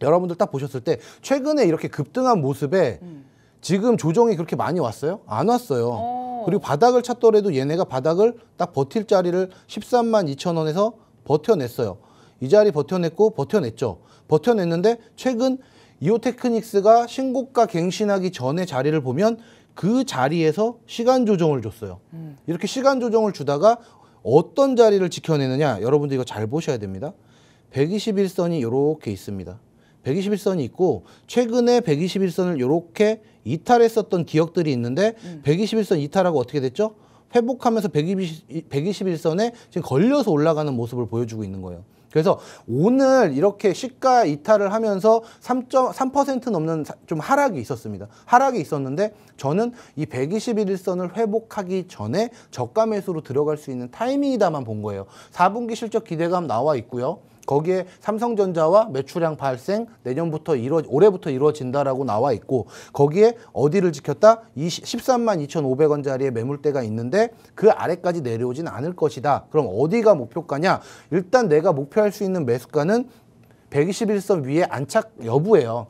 여러분들 딱 보셨을 때 최근에 이렇게 급등한 모습에 음. 지금 조정이 그렇게 많이 왔어요? 안 왔어요. 오. 어. 그리고 바닥을 찾더라도 얘네가 바닥을 딱 버틸 자리를 13만 2천 원에서 버텨냈어요. 이 자리 버텨냈고 버텨냈죠. 버텨냈는데 최근 이오테크닉스가 신고가 갱신하기 전에 자리를 보면 그 자리에서 시간 조정을 줬어요. 음. 이렇게 시간 조정을 주다가 어떤 자리를 지켜내느냐 여러분들 이거 잘 보셔야 됩니다. 121선이 이렇게 있습니다. 121선이 있고 최근에 121선을 이렇게 이탈했었던 기억들이 있는데 음. 121선 이탈하고 어떻게 됐죠? 회복하면서 120, 121선에 지금 걸려서 올라가는 모습을 보여주고 있는 거예요. 그래서 오늘 이렇게 시가 이탈을 하면서 3.3% 넘는 좀 하락이 있었습니다. 하락이 있었는데 저는 이1 2 1선을 회복하기 전에 저가 매수로 들어갈 수 있는 타이밍이다만 본 거예요. 4분기 실적 기대감 나와 있고요. 거기에 삼성전자와 매출량 발생 내년부터 이루 올해부터 이루어진다라고 나와 있고 거기에 어디를 지켰다? 13만 2,500원짜리의 매물대가 있는데 그 아래까지 내려오진 않을 것이다. 그럼 어디가 목표가냐? 일단 내가 목표할 수 있는 매수가는 121선 위에 안착 여부예요.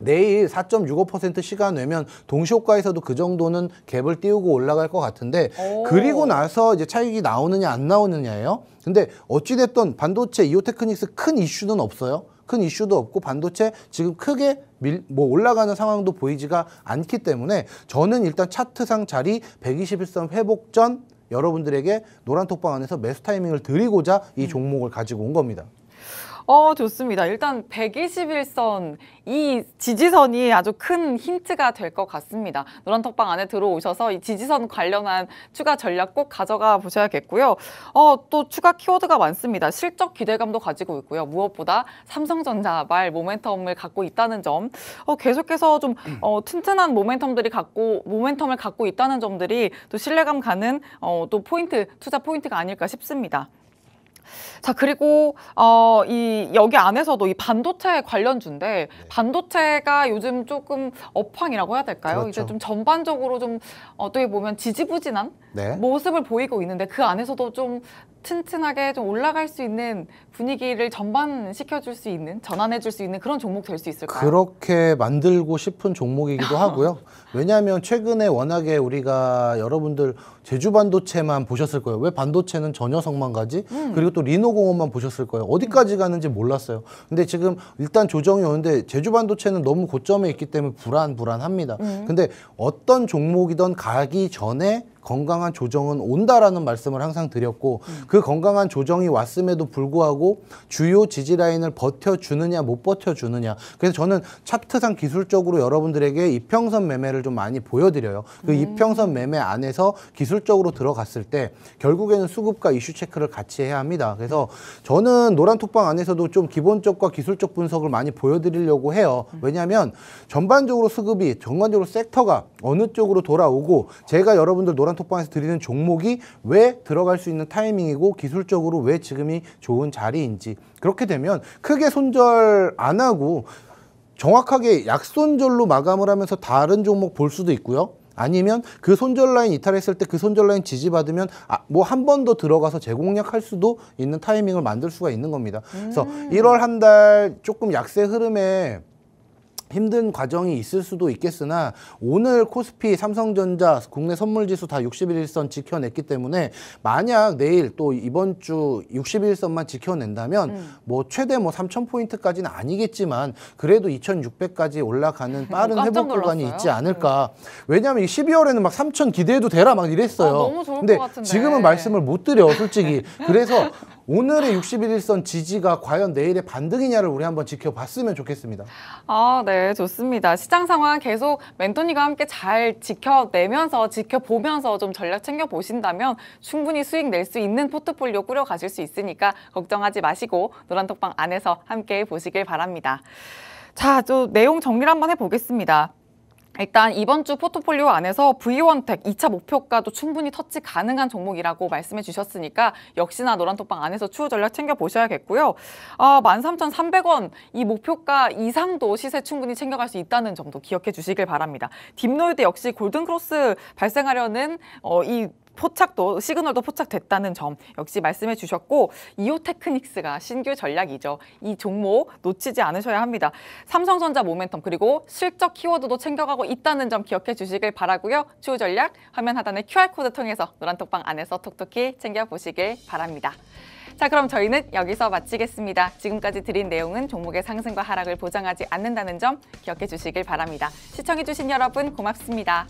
내일 4.65% 시간 내면 동시효과에서도 그 정도는 갭을 띄우고 올라갈 것 같은데 그리고 나서 이제 차익이 나오느냐 안 나오느냐예요. 근데 어찌됐든 반도체 이오테크닉스 큰 이슈는 없어요. 큰 이슈도 없고 반도체 지금 크게 밀, 뭐 올라가는 상황도 보이지가 않기 때문에 저는 일단 차트상 자리 121선 회복 전 여러분들에게 노란톡방 안에서 매수 타이밍을 드리고자 이 종목을 가지고 온 겁니다. 어, 좋습니다. 일단 121선 이 지지선이 아주 큰 힌트가 될 것 같습니다. 노란턱방 안에 들어오셔서 이 지지선 관련한 추가 전략 꼭 가져가 보셔야겠고요. 어, 또 추가 키워드가 많습니다. 실적 기대감도 가지고 있고요. 무엇보다 삼성전자 말 모멘텀을 갖고 있다는 점. 어, 계속해서 좀 어, 튼튼한 모멘텀들이 갖고 모멘텀을 갖고 있다는 점들이 또 신뢰감 가는 어, 또 포인트 투자 포인트가 아닐까 싶습니다. 자 그리고 어, 이 여기 안에서도 이 반도체 관련주인데 네. 반도체가 요즘 조금 업황이라고 해야 될까요? 그렇죠. 이제 좀 전반적으로 좀 어떻게 보면 지지부진한 네. 모습을 보이고 있는데 그 안에서도 좀 튼튼하게 좀 올라갈 수 있는 분위기를 전반시켜줄 수 있는 전환해줄 수 있는 그런 종목 될 수 있을까요? 그렇게 만들고 싶은 종목이기도 하고요. 왜냐하면 최근에 워낙에 우리가 여러분들 제주 반도체만 보셨을 거예요. 왜 반도체는 전여성만 가지? 음. 그리고 또 리노공업만 보셨을 거예요. 어디까지 가는지 몰랐어요. 근데 지금 일단 조정이 오는데 제주 반도체는 너무 고점에 있기 때문에 불안 불안합니다. 음. 근데 어떤 종목이든 가기 전에 건강한 조정은 온다라는 말씀을 항상 드렸고 음. 그 건강한 조정이 왔음에도 불구하고 주요 지지 라인을 버텨주느냐 못 버텨주느냐 그래서 저는 차트상 기술적으로 여러분들에게 이평선 매매를 좀 많이 보여드려요 그 음. 이평선 매매 안에서 기술적으로 들어갔을 때 결국에는 수급과 이슈 체크를 같이 해야 합니다 그래서 저는 노란 톡방 안에서도 좀 기본적과 기술적 분석을 많이 보여드리려고 해요 음. 왜냐하면 전반적으로 수급이 전반적으로 섹터가 어느 쪽으로 돌아오고 제가 여러분들 노란 월간 톡방에서 드리는 종목이 왜 들어갈 수 있는 타이밍이고 기술적으로 왜 지금이 좋은 자리인지 그렇게 되면 크게 손절 안 하고 정확하게 약손절로 마감을 하면서 다른 종목 볼 수도 있고요. 아니면 그 손절 라인 이탈했을 때 그 손절 라인 지지받으면 아, 뭐한 번 더 들어가서 재공략할 수도 있는 타이밍을 만들 수가 있는 겁니다. 음. 그래서 1월 한 달 조금 약세 흐름에 힘든 과정이 있을 수도 있겠으나 오늘 코스피 삼성전자 국내 선물지수 다 61일선 지켜냈기 때문에 만약 내일 또 이번 주 61일선만 지켜낸다면 음. 뭐 최대 뭐 3,000포인트까지는 아니겠지만 그래도 2,600까지 올라가는 빠른 회복 구간이 있지 네. 않을까. 음. 왜냐하면 12월에는 막 3,000 기대해도 되라 막 이랬어요. 아, 근데 지금은 말씀을 못 드려 솔직히. 그래서 오늘의 61일선 지지가 과연 내일의 반등이냐를 우리 한번 지켜봤으면 좋겠습니다. 아, 네, 좋습니다. 시장 상황 계속 멘토니가 함께 잘 지켜내면서 지켜보면서 좀 전략 챙겨 보신다면 충분히 수익 낼 수 있는 포트폴리오 꾸려 가실 수 있으니까 걱정하지 마시고 노란톡방 안에서 함께 보시길 바랍니다. 자, 또 내용 정리를 한번 해보겠습니다. 일단 이번 주 포트폴리오 안에서 v 원텍 2차 목표가도 충분히 터치 가능한 종목이라고 말씀해 주셨으니까 역시나 노란톡방 안에서 추후 전략 챙겨보셔야겠고요. 아, 13,300원 이 목표가 이상도 시세 충분히 챙겨갈 수 있다는 점도 기억해 주시길 바랍니다. 딥노이드 역시 골든크로스 발생하려는 어, 이 포착도 시그널도 포착됐다는 점 역시 말씀해 주셨고 이오테크닉스가 신규 전략이죠. 이 종목 놓치지 않으셔야 합니다. 삼성전자 모멘텀 그리고 실적 키워드도 챙겨가고 있다는 점 기억해 주시길 바라고요. 추후 전략 화면 하단의 QR코드 통해서 노란톡방 안에서 톡톡히 챙겨보시길 바랍니다. 자 그럼 저희는 여기서 마치겠습니다. 지금까지 드린 내용은 종목의 상승과 하락을 보장하지 않는다는 점 기억해 주시길 바랍니다. 시청해주신 여러분 고맙습니다.